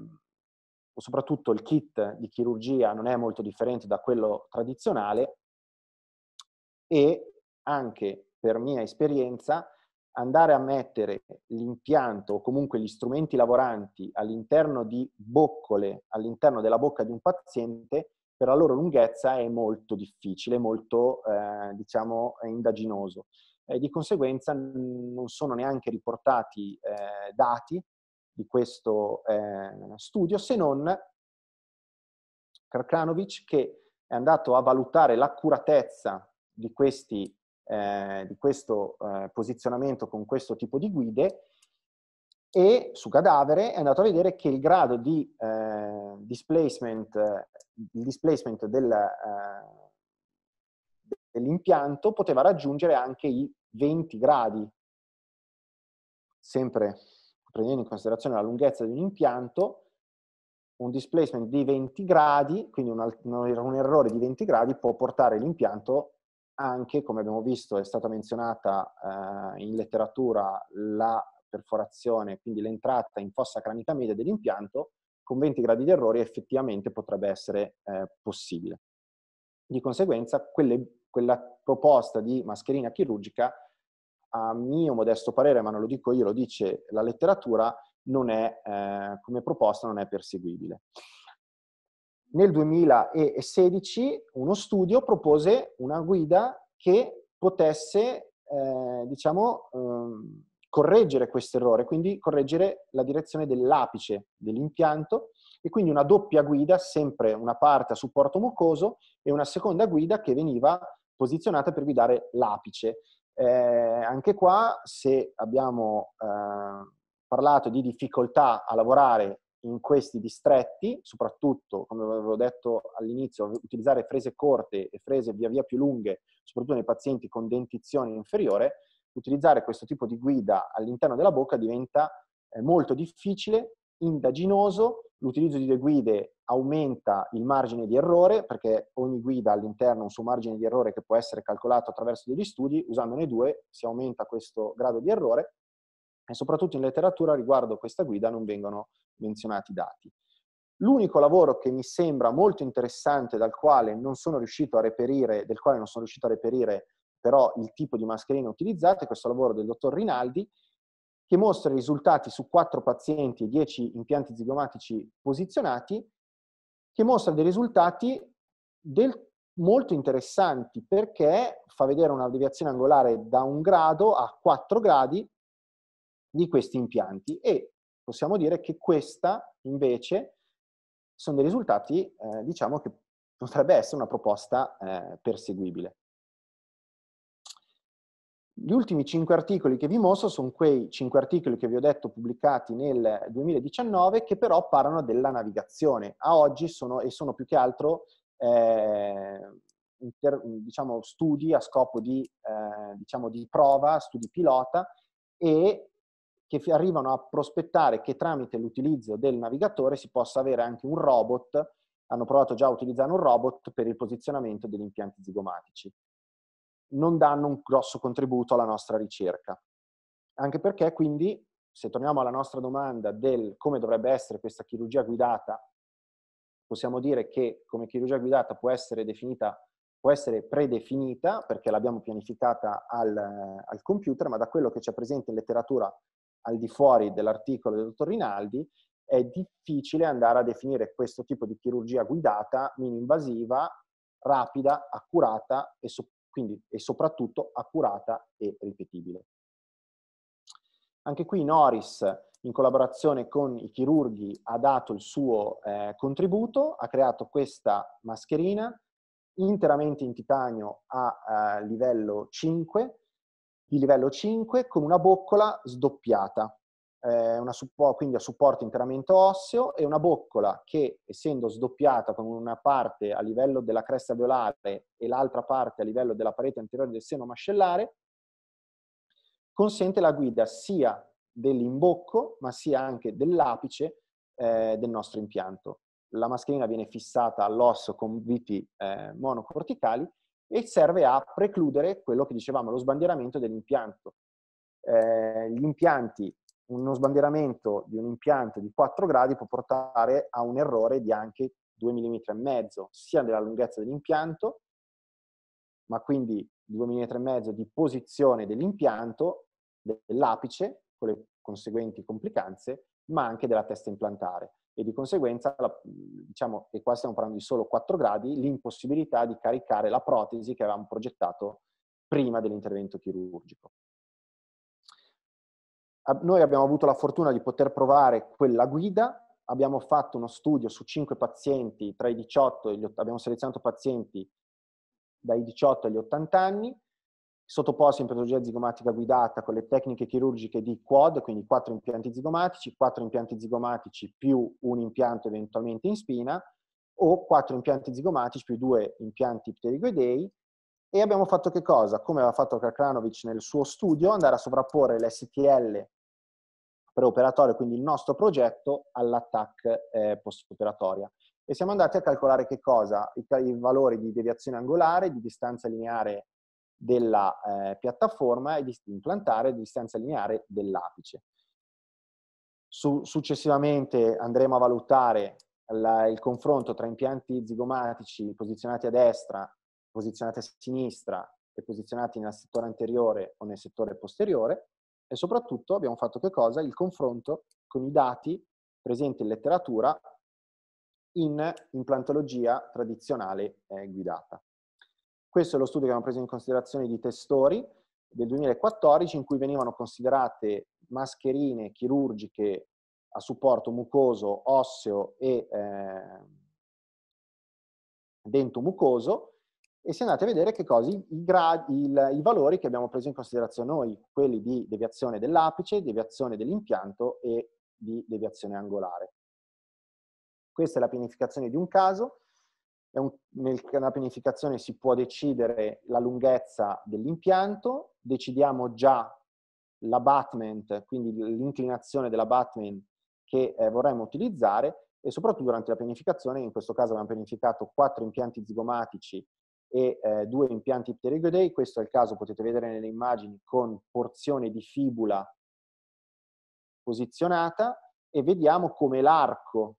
soprattutto il kit di chirurgia non è molto differente da quello tradizionale e anche per mia esperienza andare a mettere l'impianto o comunque gli strumenti lavoranti all'interno di boccole, all'interno della bocca di un paziente per la loro lunghezza è molto difficile, molto eh, diciamo indaginoso. E di conseguenza non sono neanche riportati eh, dati di questo eh, studio se non Krakranovic che è andato a valutare l'accuratezza di, questi, eh, di questo eh, posizionamento con questo tipo di guide e su cadavere è andato a vedere che il grado di eh, displacement, il displacement del, eh, dell'impianto poteva raggiungere anche i 20 gradi, sempre prendendo in considerazione la lunghezza di un impianto, un displacement di 20 gradi, quindi un, er-, un errore di 20 gradi può portare l'impianto anche, come abbiamo visto, è stata menzionata eh, in letteratura la perforazione, quindi l'entrata in fossa cranica media dell'impianto, con 20 gradi di errore effettivamente potrebbe essere eh, possibile. Di conseguenza, quelle, quella proposta di mascherina chirurgica, a mio modesto parere, ma non lo dico io, lo dice la letteratura, non è, eh, come proposta non è perseguibile. Nel 2016 uno studio propose una guida che potesse, eh, diciamo, eh, correggere questo errore, quindi correggere la direzione dell'apice dell'impianto e quindi una doppia guida, sempre una parte a supporto mucoso e una seconda guida che veniva posizionata per guidare l'apice. Eh, anche qua, se abbiamo eh, parlato di difficoltà a lavorare in questi distretti, soprattutto, come avevo detto all'inizio, utilizzare frese corte e frese via via più lunghe, soprattutto nei pazienti con dentizione inferiore, utilizzare questo tipo di guida all'interno della bocca diventa eh, molto difficile, indaginoso, l'utilizzo di due guide aumenta il margine di errore, perché ogni guida all'interno ha un suo margine di errore che può essere calcolato attraverso degli studi, usandone due si aumenta questo grado di errore e soprattutto in letteratura riguardo questa guida non vengono menzionati dati. L'unico lavoro che mi sembra molto interessante dal quale non sono riuscito a reperire, del quale non sono riuscito a reperire però il tipo di mascherina utilizzata è questo lavoro del dottor Rinaldi che mostra i risultati su 4 pazienti e 10 impianti zigomatici posizionati, che mostra dei risultati del, molto interessanti perché fa vedere una deviazione angolare da un grado a 4 gradi di questi impianti e possiamo dire che questa invece sono dei risultati eh, diciamo che potrebbe essere una proposta eh, perseguibile. Gli ultimi cinque articoli che vi mostro sono quei cinque articoli che vi ho detto pubblicati nel 2019 che però parlano della navigazione. A oggi sono, e sono più che altro eh, inter, diciamo, studi a scopo di, eh, diciamo, di prova, studi pilota e che arrivano a prospettare che tramite l'utilizzo del navigatore si possa avere anche un robot, hanno provato già a utilizzare un robot per il posizionamento degli impianti zigomatici non danno un grosso contributo alla nostra ricerca. Anche perché quindi, se torniamo alla nostra domanda del come dovrebbe essere questa chirurgia guidata, possiamo dire che come chirurgia guidata può essere definita può essere predefinita perché l'abbiamo pianificata al, al, computer, ma da quello che c'è presente in letteratura al di fuori dell'articolo del dottor Rinaldi, è difficile andare a definire questo tipo di chirurgia guidata, mini-invasiva, rapida, accurata e, so, quindi e soprattutto accurata e ripetibile. Anche qui Norris, in collaborazione con i chirurghi, ha dato il suo eh, contributo, ha creato questa mascherina interamente in titanio a eh, livello 5, di livello 5 con una boccola sdoppiata. Eh, suppo- quindi a supporto interamente osseo e una boccola che essendo sdoppiata con una parte a livello della cresta violare e l'altra parte a livello della parete anteriore del seno mascellare, consente la guida sia dell'imbocco ma sia anche dell'apice eh, del nostro impianto. La mascherina viene fissata all'osso con viti eh, monocorticali e serve a precludere quello che dicevamo, lo sbandieramento dell'impianto. Eh, gli impianti uno sbandieramento di un impianto di 4 gradi può portare a un errore di anche 2 mm e mezzo, sia della lunghezza dell'impianto, ma quindi 2 mm e mezzo di posizione dell'impianto, dell'apice, con le conseguenti complicanze, ma anche della testa implantare e di conseguenza, diciamo, che qua stiamo parlando di solo 4 gradi, l'impossibilità di caricare la protesi che avevamo progettato prima dell'intervento chirurgico. Noi abbiamo avuto la fortuna di poter provare quella guida, abbiamo fatto uno studio su 5 pazienti tra i 18 e gli 80, abbiamo selezionato pazienti dai 18 agli 80 anni, sottoposti in patologia zigomatica guidata con le tecniche chirurgiche di quad, quindi 4 impianti zigomatici, 4 impianti zigomatici più un impianto eventualmente in spina, o 4 impianti zigomatici più 2 impianti pterigoidei, e abbiamo fatto che cosa? Come aveva fatto Kakranovic nel suo studio, andare a sovrapporre l'STL preoperatorio, quindi il nostro progetto, all'attack eh, postoperatoria. E siamo andati a calcolare che cosa? I, I, valori di deviazione angolare, di distanza lineare della eh, piattaforma e di implantare e di distanza lineare dell'apice. Su, successivamente andremo a valutare la, il confronto tra impianti zigomatici posizionati a destra posizionati a sinistra e posizionati nel settore anteriore o nel settore posteriore e soprattutto abbiamo fatto che cosa? Il confronto con i dati presenti in letteratura in implantologia tradizionale eh, guidata. Questo è lo studio che abbiamo preso in considerazione di testori del 2014 in cui venivano considerate mascherine chirurgiche a supporto mucoso, osseo e eh, mucoso e se andate a vedere che cosa, i, gradi, il, i valori che abbiamo preso in considerazione noi, quelli di deviazione dell'apice, deviazione dell'impianto e di deviazione angolare. Questa è la pianificazione di un caso, un, nella pianificazione si può decidere la lunghezza dell'impianto, decidiamo già l'abatment, quindi l'inclinazione dell'abatment che eh, vorremmo utilizzare e soprattutto durante la pianificazione, in questo caso abbiamo pianificato quattro impianti zigomatici e eh, due impianti pterygodei. Questo è il caso, potete vedere nelle immagini, con porzione di fibula posizionata e vediamo come l'arco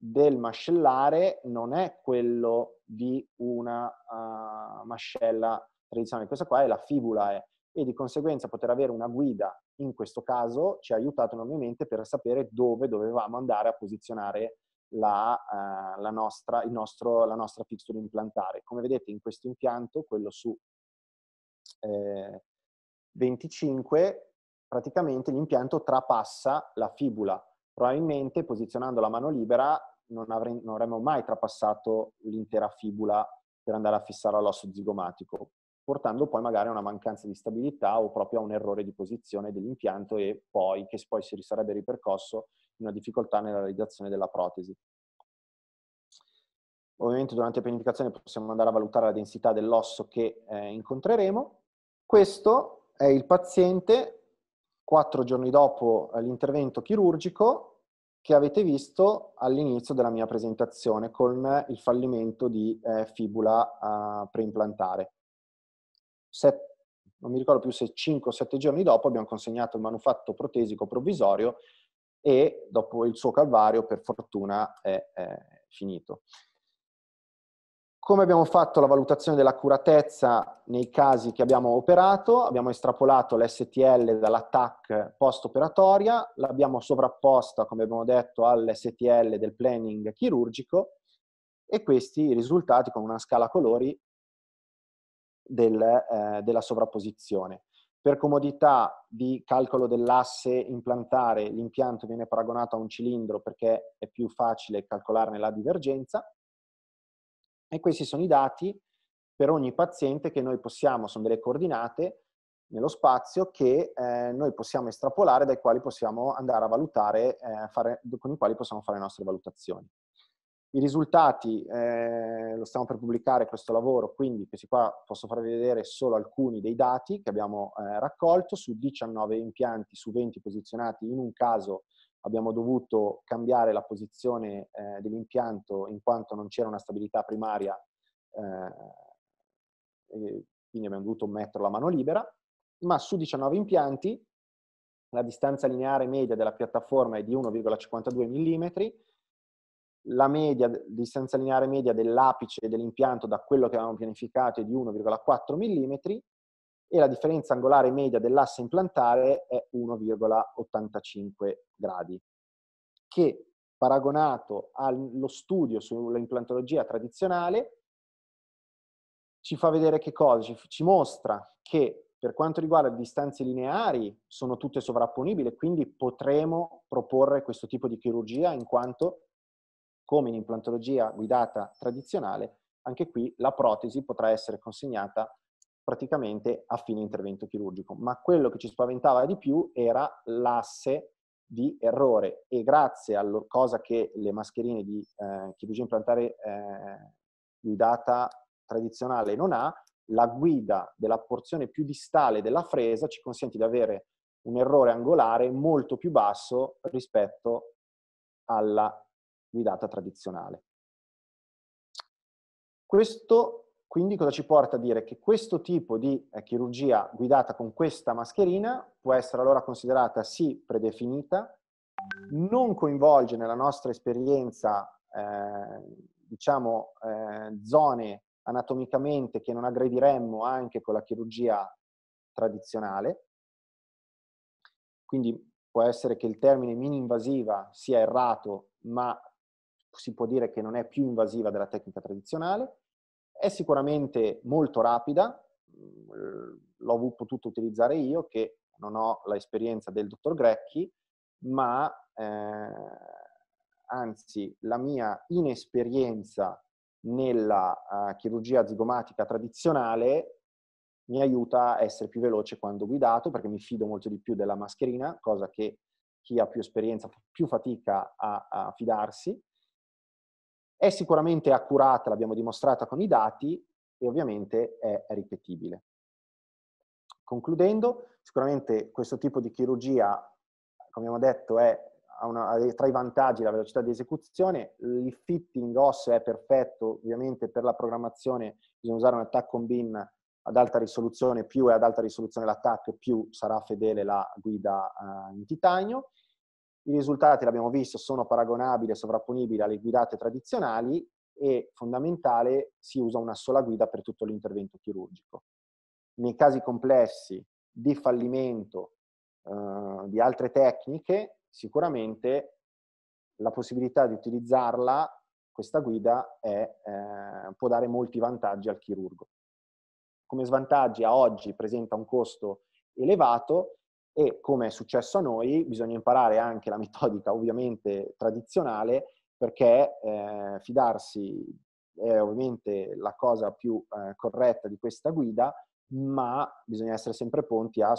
del mascellare non è quello di una uh, mascella tradizionale, questa qua è la fibula è, eh. e di conseguenza poter avere una guida in questo caso ci ha aiutato enormemente per sapere dove dovevamo andare a posizionare la, uh, la, nostra, nostro, la, nostra, fixture implantare. Come vedete in questo impianto, quello su eh, 25, praticamente l'impianto trapassa la fibula. Probabilmente posizionando la mano libera non, avrei, non avremmo mai trapassato l'intera fibula per andare a fissare l'osso zigomatico, portando poi magari a una mancanza di stabilità o proprio a un errore di posizione dell'impianto e poi che poi si sarebbe ripercosso una difficoltà nella realizzazione della protesi. Ovviamente durante la pianificazione possiamo andare a valutare la densità dell'osso che eh, incontreremo. Questo è il paziente quattro giorni dopo eh, l'intervento chirurgico che avete visto all'inizio della mia presentazione con il fallimento di eh, fibula eh, preimplantare. Set, non mi ricordo più se 5 o 7 giorni dopo abbiamo consegnato il manufatto protesico provvisorio e dopo il suo calvario, per fortuna, è, è finito. Come abbiamo fatto la valutazione dell'accuratezza nei casi che abbiamo operato? Abbiamo estrapolato l'STL dall'attack post-operatoria, l'abbiamo sovrapposta, come abbiamo detto, all'STL del planning chirurgico e questi i risultati con una scala colori del, eh, della sovrapposizione. Per comodità di calcolo dell'asse implantare, l'impianto viene paragonato a un cilindro perché è più facile calcolarne la divergenza. E questi sono i dati per ogni paziente che noi possiamo, sono delle coordinate nello spazio che eh, noi possiamo estrapolare dai quali possiamo andare a valutare, eh, fare, con i quali possiamo fare le nostre valutazioni. I risultati, eh, lo stiamo per pubblicare questo lavoro, quindi questi qua posso farvi vedere solo alcuni dei dati che abbiamo eh, raccolto su 19 impianti su 20 posizionati, in un caso abbiamo dovuto cambiare la posizione eh, dell'impianto in quanto non c'era una stabilità primaria, eh, quindi abbiamo dovuto metterlo a mano libera, ma su 19 impianti la distanza lineare media della piattaforma è di 1,52 mm, la media, distanza lineare media dell'apice dell'impianto da quello che avevamo pianificato è di 1,4 mm e la differenza angolare media dell'asse implantare è 1,85 gradi, che paragonato allo studio sull'implantologia tradizionale ci fa vedere che cosa? Ci, mostra che per quanto riguarda le distanze lineari sono tutte sovrapponibili, quindi potremo proporre questo tipo di chirurgia in quanto come in implantologia guidata tradizionale, anche qui la protesi potrà essere consegnata praticamente a fine intervento chirurgico. Ma quello che ci spaventava di più era l'asse di errore e grazie alla cosa che le mascherine di eh, chirurgia implantare eh, guidata tradizionale non ha, la guida della porzione più distale della fresa ci consente di avere un errore angolare molto più basso rispetto alla guidata tradizionale. Questo quindi cosa ci porta a dire? Che questo tipo di eh, chirurgia guidata con questa mascherina può essere allora considerata sì predefinita, non coinvolge nella nostra esperienza eh, diciamo, eh, zone anatomicamente che non aggrediremmo anche con la chirurgia tradizionale, quindi può essere che il termine mini invasiva sia errato, ma si può dire che non è più invasiva della tecnica tradizionale, è sicuramente molto rapida, mm, l'ho potuto utilizzare io che non ho l'esperienza del dottor Grecchi, ma eh, anzi la mia inesperienza nella uh, chirurgia zigomatica tradizionale mi aiuta a essere più veloce quando guidato perché mi fido molto di più della mascherina, cosa che chi ha più esperienza fa più fatica a, a fidarsi è sicuramente accurata, l'abbiamo dimostrata con i dati, e ovviamente è ripetibile. Concludendo, sicuramente questo tipo di chirurgia, come abbiamo detto, è una, tra i vantaggi la velocità di esecuzione, il fitting osseo è perfetto, ovviamente per la programmazione bisogna usare un attacco on bin ad alta risoluzione, più è ad alta risoluzione l'attacco, più sarà fedele la guida uh, in titanio i risultati, l'abbiamo visto, sono paragonabili e sovrapponibili alle guidate tradizionali e fondamentale si usa una sola guida per tutto l'intervento chirurgico. Nei casi complessi di fallimento eh, di altre tecniche, sicuramente la possibilità di utilizzarla, questa guida, è, eh, può dare molti vantaggi al chirurgo. Come svantaggi a oggi presenta un costo elevato, e come è successo a noi bisogna imparare anche la metodica ovviamente tradizionale perché eh, fidarsi è ovviamente la cosa più eh, corretta di questa guida, ma bisogna essere sempre pronti a,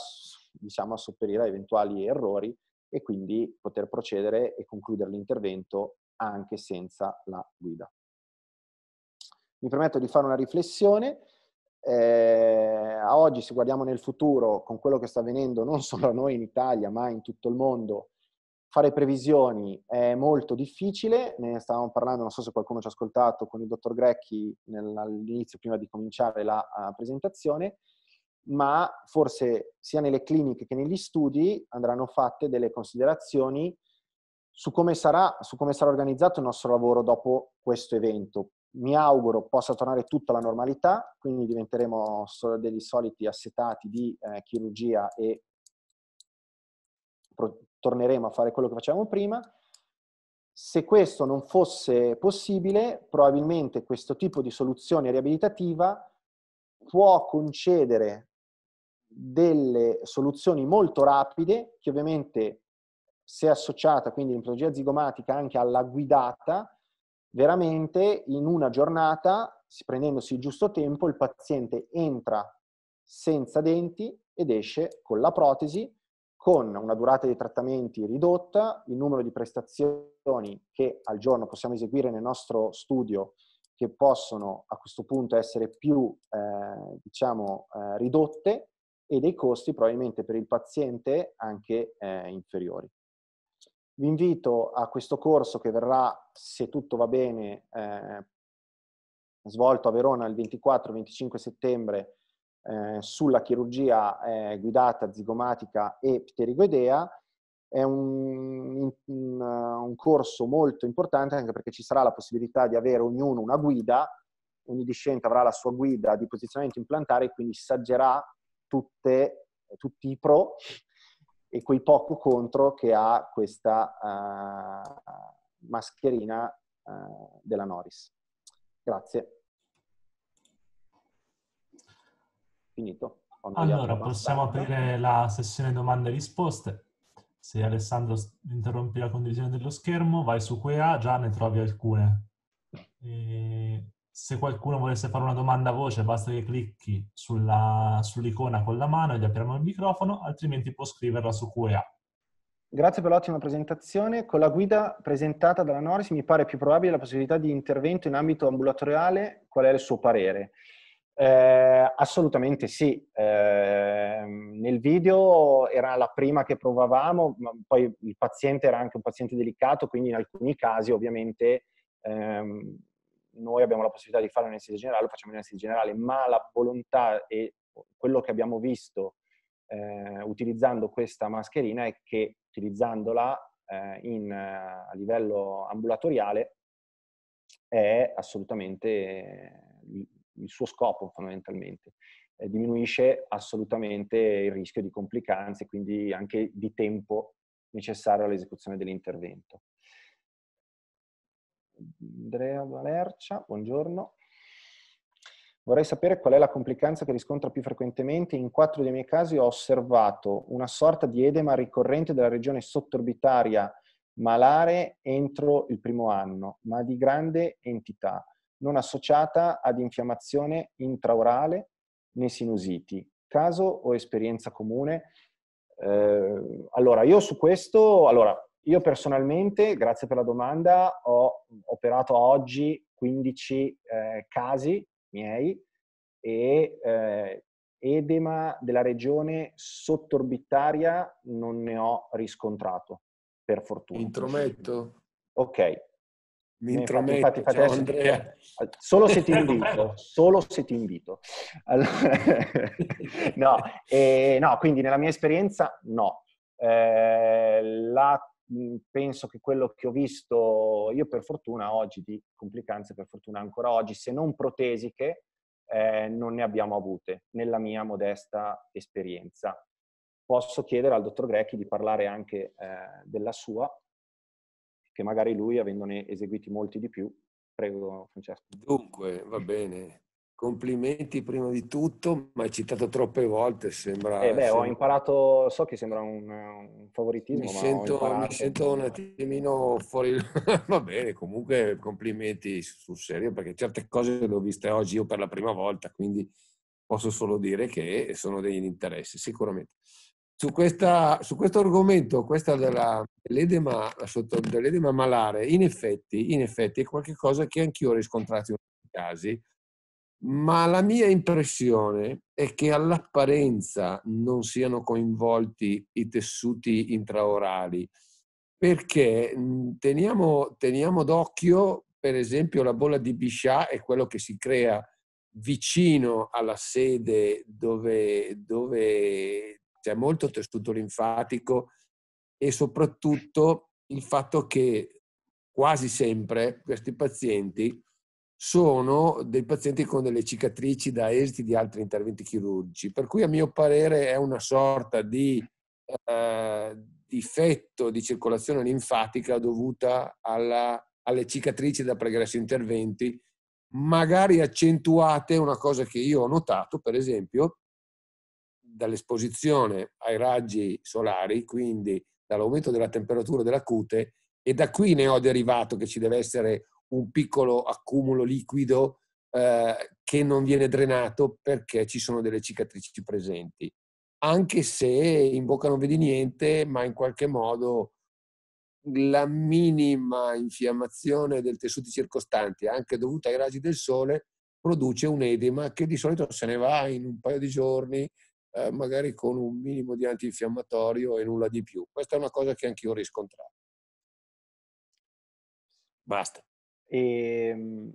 diciamo, a sopperire a eventuali errori e quindi poter procedere e concludere l'intervento anche senza la guida. Mi permetto di fare una riflessione eh, a oggi, se guardiamo nel futuro, con quello che sta avvenendo non solo a noi in Italia, ma in tutto il mondo, fare previsioni è molto difficile. Ne stavamo parlando, non so se qualcuno ci ha ascoltato, con il dottor Grecchi all'inizio, prima di cominciare la eh, presentazione, ma forse sia nelle cliniche che negli studi andranno fatte delle considerazioni su come sarà, su come sarà organizzato il nostro lavoro dopo questo evento, mi auguro possa tornare tutta la normalità, quindi diventeremo degli soliti assetati di eh, chirurgia e torneremo a fare quello che facevamo prima. Se questo non fosse possibile, probabilmente questo tipo di soluzione riabilitativa può concedere delle soluzioni molto rapide, che ovviamente se associata quindi all'implantologia zigomatica anche alla guidata, veramente in una giornata, prendendosi il giusto tempo, il paziente entra senza denti ed esce con la protesi, con una durata dei trattamenti ridotta, il numero di prestazioni che al giorno possiamo eseguire nel nostro studio, che possono a questo punto essere più eh, diciamo, eh, ridotte e dei costi probabilmente per il paziente anche eh, inferiori. Vi invito a questo corso che verrà, se tutto va bene, eh, svolto a Verona il 24-25 settembre eh, sulla chirurgia eh, guidata zigomatica e pterigoidea. È un, un, eh, un, corso molto importante anche perché ci sarà la possibilità di avere ognuno una guida, ogni discente avrà la sua guida di posizionamento implantare e quindi saggerà tutte, tutti i pro e quei poco contro che ha questa uh, mascherina uh, della Noris. Grazie. Finito. Allora, possiamo aprire la sessione domande e risposte. Se Alessandro interrompi la condivisione dello schermo, vai su QA, già ne trovi alcune. E se qualcuno volesse fare una domanda a voce, basta che clicchi sulla, sull'icona con la mano e gli apriamo il microfono, altrimenti può scriverla su QEA. Grazie per l'ottima presentazione. Con la guida presentata dalla Norris mi pare più probabile la possibilità di intervento in ambito ambulatoriale. Qual è il suo parere? Eh, assolutamente sì. Eh, nel video era la prima che provavamo, ma poi il paziente era anche un paziente delicato, quindi in alcuni casi ovviamente... Ehm, noi abbiamo la possibilità di fare un'analisi generale, lo facciamo in un'analisi generale, ma la volontà e quello che abbiamo visto eh, utilizzando questa mascherina è che utilizzandola eh, in, eh, a livello ambulatoriale è assolutamente il suo scopo fondamentalmente. Eh, diminuisce assolutamente il rischio di complicanze, quindi anche di tempo necessario all'esecuzione dell'intervento. Andrea Valercia, buongiorno. Vorrei sapere qual è la complicanza che riscontra più frequentemente. In quattro dei miei casi ho osservato una sorta di edema ricorrente della regione sottorbitaria malare entro il primo anno, ma di grande entità, non associata ad infiammazione intraorale né sinusiti. Caso o esperienza comune? Eh, allora, io su questo, allora, io personalmente, grazie per la domanda, ho operato oggi 15 eh, casi miei e eh, edema della regione sottorbitaria non ne ho riscontrato, per fortuna. Intrometto. Ok. Mi intrometto, infatti, infatti, infatti Andrea. Solo se ti invito, solo se ti invito. Allora, no, eh, no, quindi nella mia esperienza no. Eh, la Mhmm, penso che quello che ho visto io per fortuna oggi di complicanze, per fortuna ancora oggi, se non protesiche, eh, non ne abbiamo avute nella mia modesta esperienza. Posso chiedere al dottor Grecchi di parlare anche eh, della sua, che magari lui, avendone eseguiti molti di più, prego Francesco. Dunque, va bene. Complimenti prima di tutto, ma hai citato troppe volte, sembra... Eh beh, sembra... ho imparato, so che sembra un, un favoritismo, mi sento, mi sento, un attimino fuori... Va bene, comunque complimenti sul serio, perché certe cose le ho viste oggi io per la prima volta, quindi posso solo dire che sono degli interessi, sicuramente. Su, questa, su questo argomento, questa della, dell'edema, dell'edema malare, in effetti, in effetti è qualcosa che anch'io ho riscontrato in alcuni casi, ma la mia impressione è che all'apparenza non siano coinvolti i tessuti intraorali, perché teniamo, teniamo d'occhio, per esempio, la bolla di Bichat è quello che si crea vicino alla sede dove, dove c'è molto tessuto linfatico e soprattutto il fatto che quasi sempre questi pazienti sono dei pazienti con delle cicatrici da esiti di altri interventi chirurgici, per cui a mio parere è una sorta di eh, difetto di circolazione linfatica dovuta alla, alle cicatrici da pregresso interventi, magari accentuate, una cosa che io ho notato, per esempio, dall'esposizione ai raggi solari, quindi dall'aumento della temperatura della cute, e da qui ne ho derivato che ci deve essere un piccolo accumulo liquido eh, che non viene drenato perché ci sono delle cicatrici presenti. Anche se in bocca non vedi niente, ma in qualche modo la minima infiammazione del tessuto circostante, anche dovuta ai raggi del sole, produce un edema che di solito se ne va in un paio di giorni, eh, magari con un minimo di antinfiammatorio e nulla di più. Questa è una cosa che anch'io ho riscontrato. Basta. E ehm,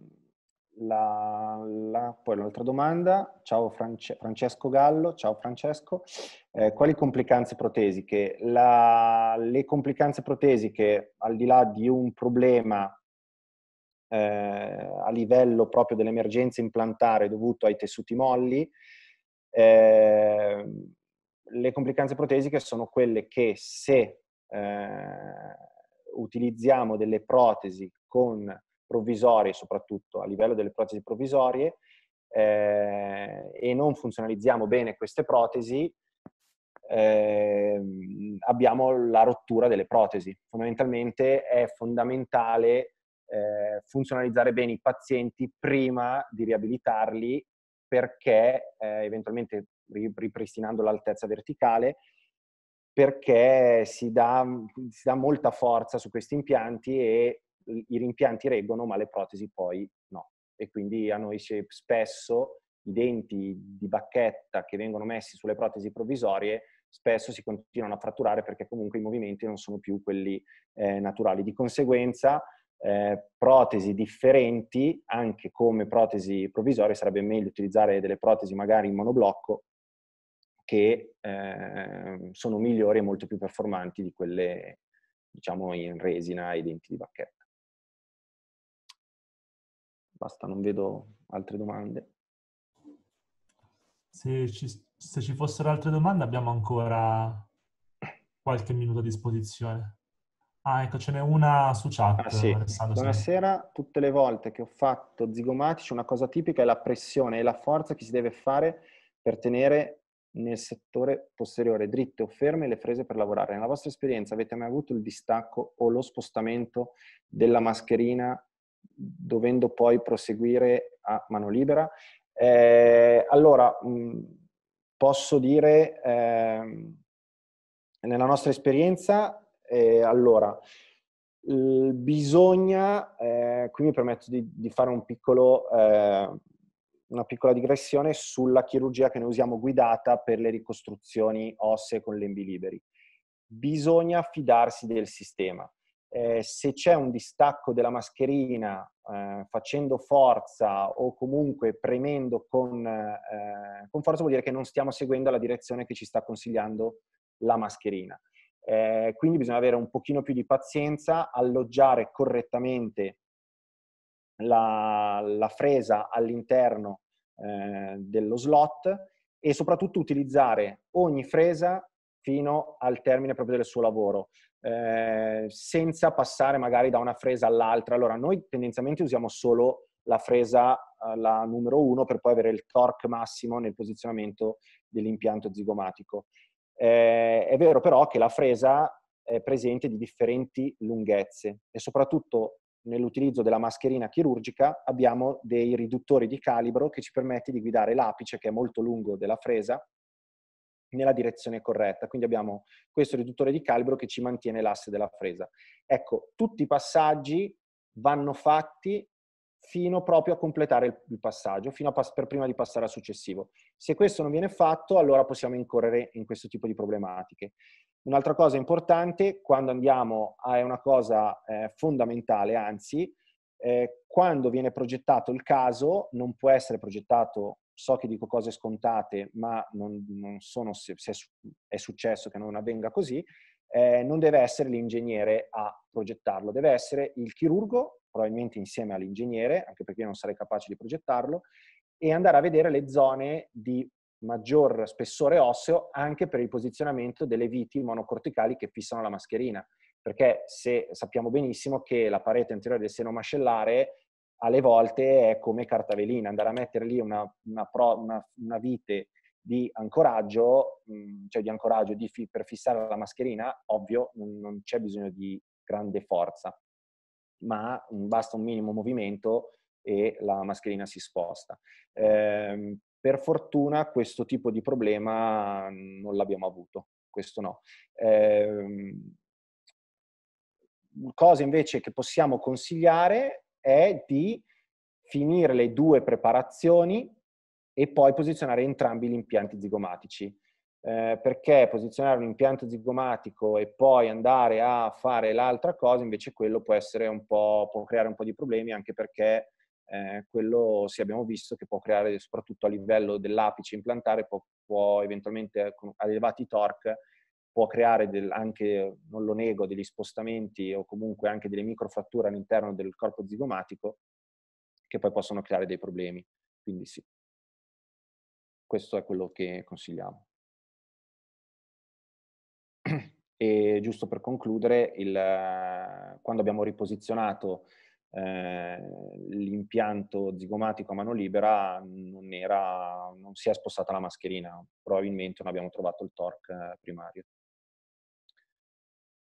la, la, poi un'altra domanda, ciao France, Francesco Gallo, ciao Francesco, eh, quali complicanze protesiche? La, le complicanze protesiche, al di là di un problema eh, a livello proprio dell'emergenza implantare dovuto ai tessuti molli, eh, le complicanze protesiche sono quelle che se eh, utilizziamo delle protesi con provvisorie, soprattutto a livello delle protesi provvisorie, eh, e non funzionalizziamo bene queste protesi, eh, abbiamo la rottura delle protesi. Fondamentalmente è fondamentale eh, funzionalizzare bene i pazienti prima di riabilitarli perché eh, eventualmente ripristinando l'altezza verticale perché si dà, si dà molta forza su questi impianti e i rimpianti reggono ma le protesi poi no. E quindi a noi spesso i denti di bacchetta che vengono messi sulle protesi provvisorie spesso si continuano a fratturare perché comunque i movimenti non sono più quelli eh, naturali. Di conseguenza eh, protesi differenti, anche come protesi provvisorie, sarebbe meglio utilizzare delle protesi magari in monoblocco che eh, sono migliori e molto più performanti di quelle diciamo in resina e denti di bacchetta. Basta, non vedo altre domande. Se ci, se ci fossero altre domande abbiamo ancora qualche minuto a disposizione. Ah, ecco, ce n'è una su chat. Ah, sì. Buonasera, tutte le volte che ho fatto zigomatici una cosa tipica è la pressione e la forza che si deve fare per tenere nel settore posteriore dritte o ferme le frese per lavorare. Nella vostra esperienza avete mai avuto il distacco o lo spostamento della mascherina dovendo poi proseguire a mano libera. Eh, allora, posso dire, eh, nella nostra esperienza, eh, allora, bisogna, eh, qui mi permetto di, di fare un piccolo, eh, una piccola digressione sulla chirurgia che noi usiamo guidata per le ricostruzioni ossee con lembi liberi. Bisogna fidarsi del sistema eh, se c'è un distacco della mascherina eh, facendo forza o comunque premendo con, eh, con, forza vuol dire che non stiamo seguendo la direzione che ci sta consigliando la mascherina. Eh, quindi bisogna avere un pochino più di pazienza, alloggiare correttamente la, la fresa all'interno eh, dello slot e soprattutto utilizzare ogni fresa fino al termine proprio del suo lavoro, eh, senza passare magari da una fresa all'altra. Allora, noi tendenzialmente usiamo solo la fresa, eh, la numero uno, per poi avere il torque massimo nel posizionamento dell'impianto zigomatico. Eh, è vero però che la fresa è presente di differenti lunghezze e soprattutto nell'utilizzo della mascherina chirurgica abbiamo dei riduttori di calibro che ci permette di guidare l'apice che è molto lungo della fresa nella direzione corretta. Quindi abbiamo questo riduttore di calibro che ci mantiene l'asse della fresa. Ecco, tutti i passaggi vanno fatti fino proprio a completare il passaggio, fino a per prima di passare al successivo. Se questo non viene fatto, allora possiamo incorrere in questo tipo di problematiche. Un'altra cosa importante, quando andiamo a, è una cosa eh, fondamentale, anzi, eh, quando viene progettato il caso, non può essere progettato so che dico cose scontate, ma non, non sono, se, è successo che non avvenga così, eh, non deve essere l'ingegnere a progettarlo, deve essere il chirurgo, probabilmente insieme all'ingegnere, anche perché io non sarei capace di progettarlo, e andare a vedere le zone di maggior spessore osseo anche per il posizionamento delle viti monocorticali che fissano la mascherina. Perché se sappiamo benissimo che la parete anteriore del seno mascellare alle volte è come carta velina, andare a mettere lì una, una, pro, una, una vite di ancoraggio, mm, cioè di ancoraggio di fi, per fissare la mascherina, ovvio, non c'è bisogno di grande forza, ma basta un minimo movimento e la mascherina si sposta. Eh, per fortuna questo tipo di problema non l'abbiamo avuto, questo no. Eh, cose invece che possiamo consigliare è di finire le due preparazioni e poi posizionare entrambi gli impianti zigomatici. Eh, perché posizionare un impianto zigomatico e poi andare a fare l'altra cosa, invece quello può, un può creare un po' di problemi, anche perché eh, quello sì, abbiamo visto che può creare, soprattutto a livello dell'apice implantare, può, può eventualmente con elevati torque può creare del, anche, non lo nego, degli spostamenti o comunque anche delle microfratture all'interno del corpo zigomatico che poi possono creare dei problemi. Quindi sì, questo è quello che consigliamo. E giusto per concludere, il, quando abbiamo riposizionato eh, l'impianto zigomatico a mano libera non, era, non si è spostata la mascherina, probabilmente non abbiamo trovato il torque primario.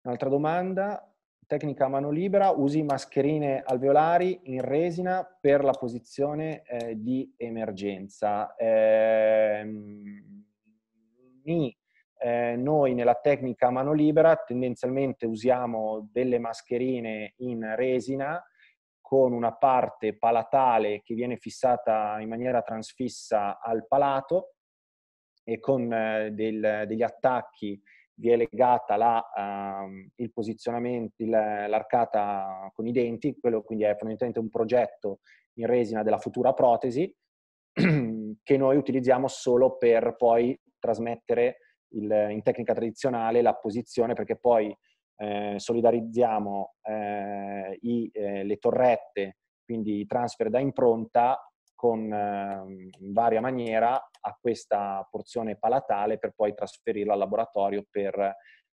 Un'altra domanda, tecnica a mano libera, usi mascherine alveolari in resina per la posizione eh, di emergenza. Ehm, mi, eh, noi nella tecnica a mano libera tendenzialmente usiamo delle mascherine in resina con una parte palatale che viene fissata in maniera transfissa al palato e con eh, del, degli attacchi vi è legata la, uh, il posizionamento, il, l'arcata con i denti, quello quindi è fondamentalmente un progetto in resina della futura protesi che noi utilizziamo solo per poi trasmettere il, in tecnica tradizionale la posizione perché poi eh, solidarizziamo eh, i, eh, le torrette, quindi i transfer da impronta con ehm, in varia maniera a questa porzione palatale per poi trasferirla al laboratorio per,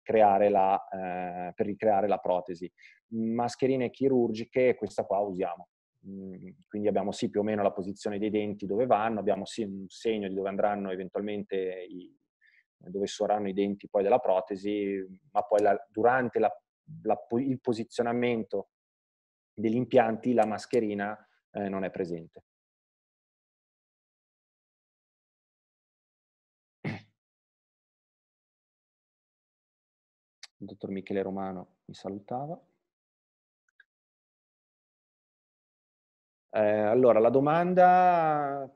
la, eh, per ricreare la protesi. Mascherine chirurgiche, questa qua usiamo. Mm, quindi abbiamo sì più o meno la posizione dei denti dove vanno, abbiamo sì un segno di dove andranno eventualmente i, dove saranno i denti poi della protesi, ma poi la, durante la, la, il posizionamento degli impianti la mascherina eh, non è presente. il dottor Michele Romano mi salutava. Eh, allora, la domanda,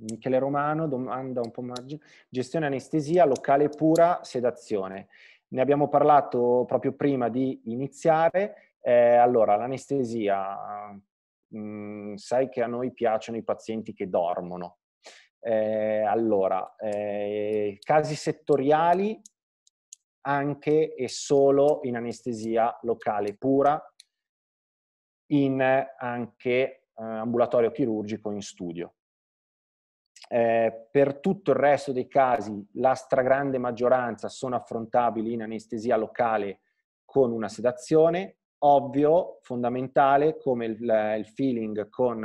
Michele Romano, domanda un po' margine, gestione anestesia locale pura, sedazione. Ne abbiamo parlato proprio prima di iniziare. Eh, allora, l'anestesia, mm, sai che a noi piacciono i pazienti che dormono. Eh, allora, eh, casi settoriali anche e solo in anestesia locale pura, in anche eh, ambulatorio chirurgico in studio. Eh, per tutto il resto dei casi, la stragrande maggioranza sono affrontabili in anestesia locale con una sedazione, ovvio, fondamentale, come il, il feeling con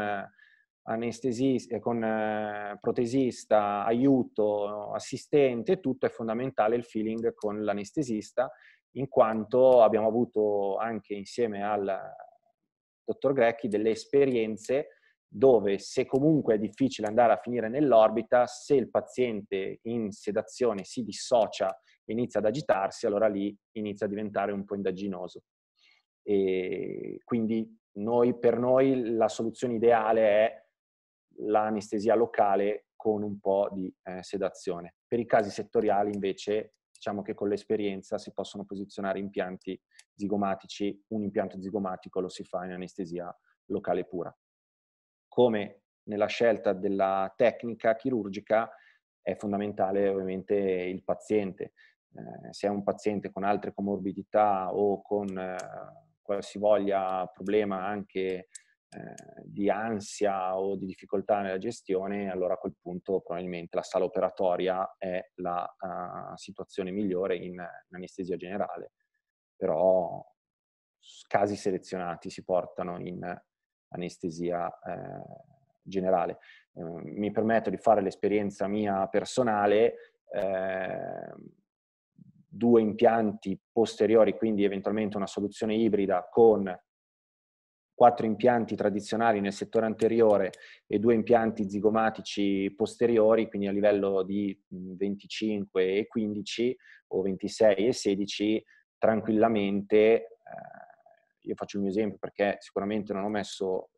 anestesista, eh, con eh, protesista, aiuto, assistente, tutto è fondamentale il feeling con l'anestesista, in quanto abbiamo avuto anche insieme al dottor Grecchi delle esperienze dove se comunque è difficile andare a finire nell'orbita, se il paziente in sedazione si dissocia e inizia ad agitarsi, allora lì inizia a diventare un po' indaginoso. E quindi noi, per noi la soluzione ideale è l'anestesia locale con un po' di eh, sedazione. Per i casi settoriali invece diciamo che con l'esperienza si possono posizionare impianti zigomatici, un impianto zigomatico lo si fa in anestesia locale pura. Come nella scelta della tecnica chirurgica è fondamentale ovviamente il paziente. Eh, se è un paziente con altre comorbidità o con eh, qualsivoglia problema anche eh, di ansia o di difficoltà nella gestione, allora a quel punto probabilmente la sala operatoria è la uh, situazione migliore in, in anestesia generale, però casi selezionati si portano in anestesia eh, generale. Eh, mi permetto di fare l'esperienza mia personale, eh, due impianti posteriori, quindi eventualmente una soluzione ibrida con quattro impianti tradizionali nel settore anteriore e due impianti zigomatici posteriori, quindi a livello di 25 mm, e 15 o 26 e 16, tranquillamente, eh, io faccio il mio esempio perché sicuramente non ho messo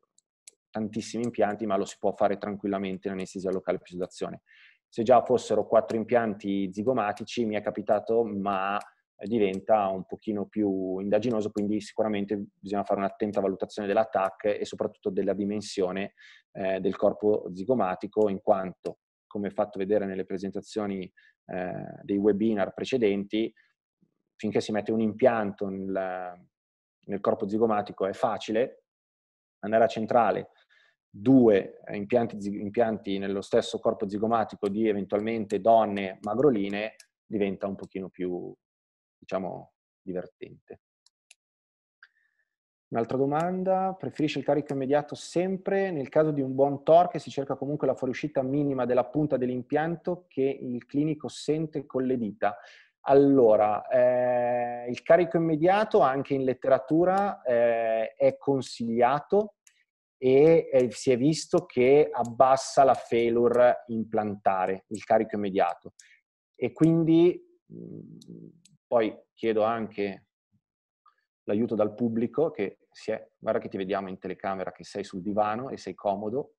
tantissimi impianti, ma lo si può fare tranquillamente in anestesia locale per sedazione. Se già fossero quattro impianti zigomatici, mi è capitato, ma eh, diventa un pochino più indaginoso, quindi sicuramente bisogna fare un'attenta valutazione dell'attack e soprattutto della dimensione eh, del corpo zigomatico, in quanto, come fatto vedere nelle presentazioni eh, dei webinar precedenti, finché si mette un impianto nel, nel corpo zigomatico è facile, andare a centrale due eh, impianti, impianti nello stesso corpo zigomatico di eventualmente donne magroline diventa un pochino più, diciamo, divertente. Un'altra domanda, preferisce il carico immediato sempre nel caso di un buon torque si cerca comunque la fuoriuscita minima della punta dell'impianto che il clinico sente con le dita. Allora, eh, il carico immediato anche in letteratura eh, è consigliato e eh, si è visto che abbassa la failure implantare, il carico immediato. E quindi mh, mm, poi chiedo anche l'aiuto dal pubblico che si è, guarda che ti vediamo in telecamera che sei sul divano e sei comodo.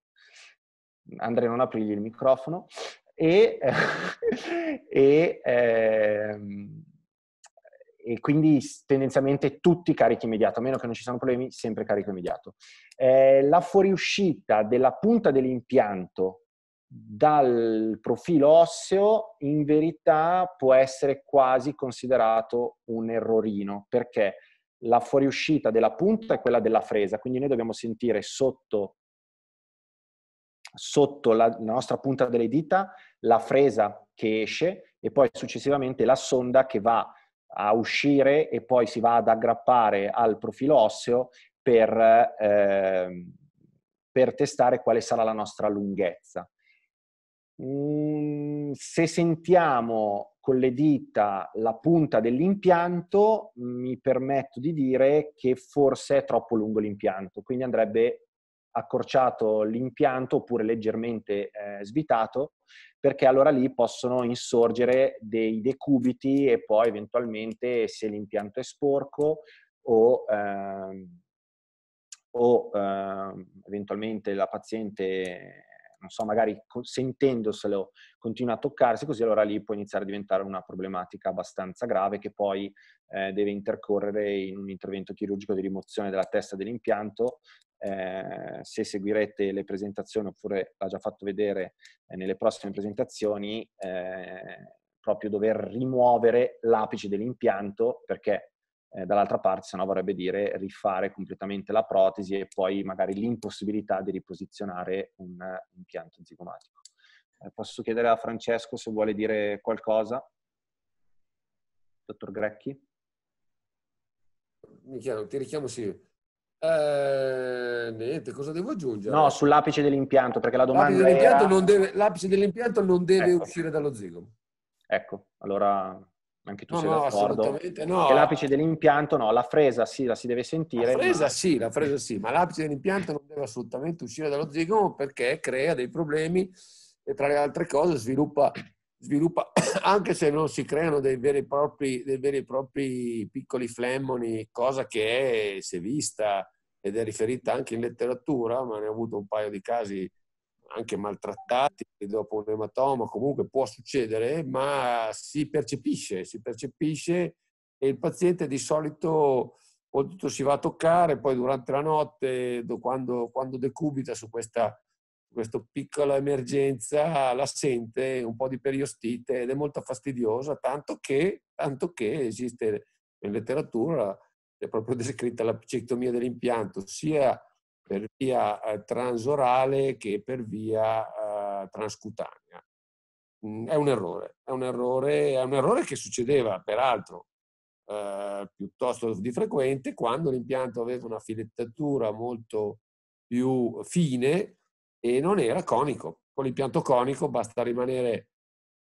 Andrea non aprigli il microfono e, e, eh, e, quindi tendenzialmente tutti carichi immediato, a meno che non ci siano problemi, sempre carico immediato. Eh, la fuoriuscita della punta dell'impianto dal profilo osseo in verità può essere quasi considerato un errorino perché la fuoriuscita della punta è quella della fresa, quindi noi dobbiamo sentire sotto, sotto la, nostra punta delle dita la fresa che esce e poi successivamente la sonda che va a uscire e poi si va ad aggrappare al profilo osseo per, eh, per testare quale sarà la nostra lunghezza mh, mm, se sentiamo con le dita la punta dell'impianto, mi permetto di dire che forse è troppo lungo l'impianto, quindi andrebbe accorciato l'impianto oppure leggermente eh, svitato, perché allora lì possono insorgere dei decubiti e poi eventualmente se l'impianto è sporco o, eh, o eh, eventualmente la paziente non so, magari sentendoselo continua a toccarsi, così allora lì può iniziare a diventare una problematica abbastanza grave che poi eh, deve intercorrere in un intervento chirurgico di rimozione della testa dell'impianto. Eh, se seguirete le presentazioni, oppure l'ha già fatto vedere eh, nelle prossime presentazioni, eh, proprio dover rimuovere l'apice dell'impianto perché eh, dall'altra parte se no vorrebbe dire rifare completamente la protesi e poi magari l'impossibilità di riposizionare un, impianto zigomatico. Eh, posso chiedere a Francesco se vuole dire qualcosa? Dottor Grecchi? Mi chiamo, ti richiamo sì. Eh, niente, cosa devo aggiungere? No, sull'apice dell'impianto, perché la domanda l'apice dell'impianto era... non deve, l'apice dell'impianto non deve ecco. uscire dallo zigomo. Ecco, allora anche tu no, sei no, assolutamente no. Che l'apice dell'impianto no, la fresa sì, la si deve sentire. La fresa ma... sì, la fresa sì, ma l'apice dell'impianto non deve assolutamente uscire dallo zigomo perché crea dei problemi e tra le altre cose sviluppa, sviluppa anche se non si creano dei veri e propri, veri e propri piccoli flemmoni, cosa che è, si è vista ed è riferita anche in letteratura, ma ne ho avuto un paio di casi anche maltrattati dopo un ematoma, comunque può succedere, ma si percepisce, si percepisce e il paziente di solito oltretutto si va a toccare, poi durante la notte, quando, quando decubita su questa, questa piccola emergenza, la sente un po' di periostite ed è molto fastidiosa, tanto che, tanto che esiste in letteratura, è proprio descritta la psicotomia dell'impianto, sia per via eh, transorale che per via eh, transcutanea. Mm, è un errore, è un errore, è un errore che succedeva peraltro eh, piuttosto di frequente quando l'impianto aveva una filettatura molto più fine e non era conico. Con l'impianto conico basta rimanere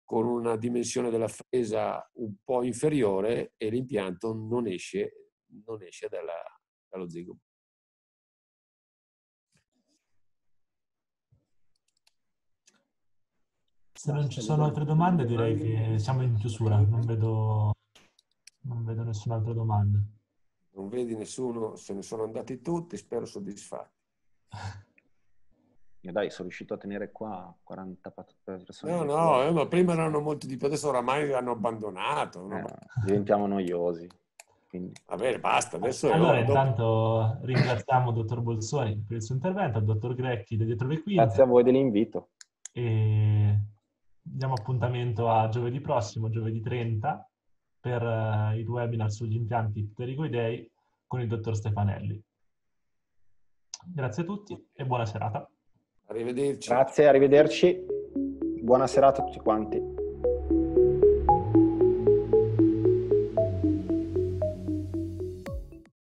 con una dimensione della fresa un po' inferiore e l'impianto non esce, non esce dalla, dallo zigomo. Se non ci sono altre domande direi che siamo in chiusura, non vedo, non vedo nessun'altra domanda. Non vedi nessuno, se ne sono andati tutti, spero soddisfatti. Io dai, sono riuscito a tenere qua 40 eh, persone. No, no, eh, ma prima erano molti di più, adesso oramai hanno abbandonato. Eh, diventiamo noiosi. Quindi... Va bene, basta. Adesso allora, intanto ringraziamo il dottor Bolsoni per il suo intervento, il dottor Grecchi da dietro le quinte. Grazie a voi dell'invito. E diamo appuntamento a giovedì prossimo, giovedì 30, per uh, eh, il webinar sugli impianti pterigoidei con il dottor Stefanelli. Grazie a tutti e buona serata. Arrivederci. Grazie, arrivederci. Buona serata a tutti quanti.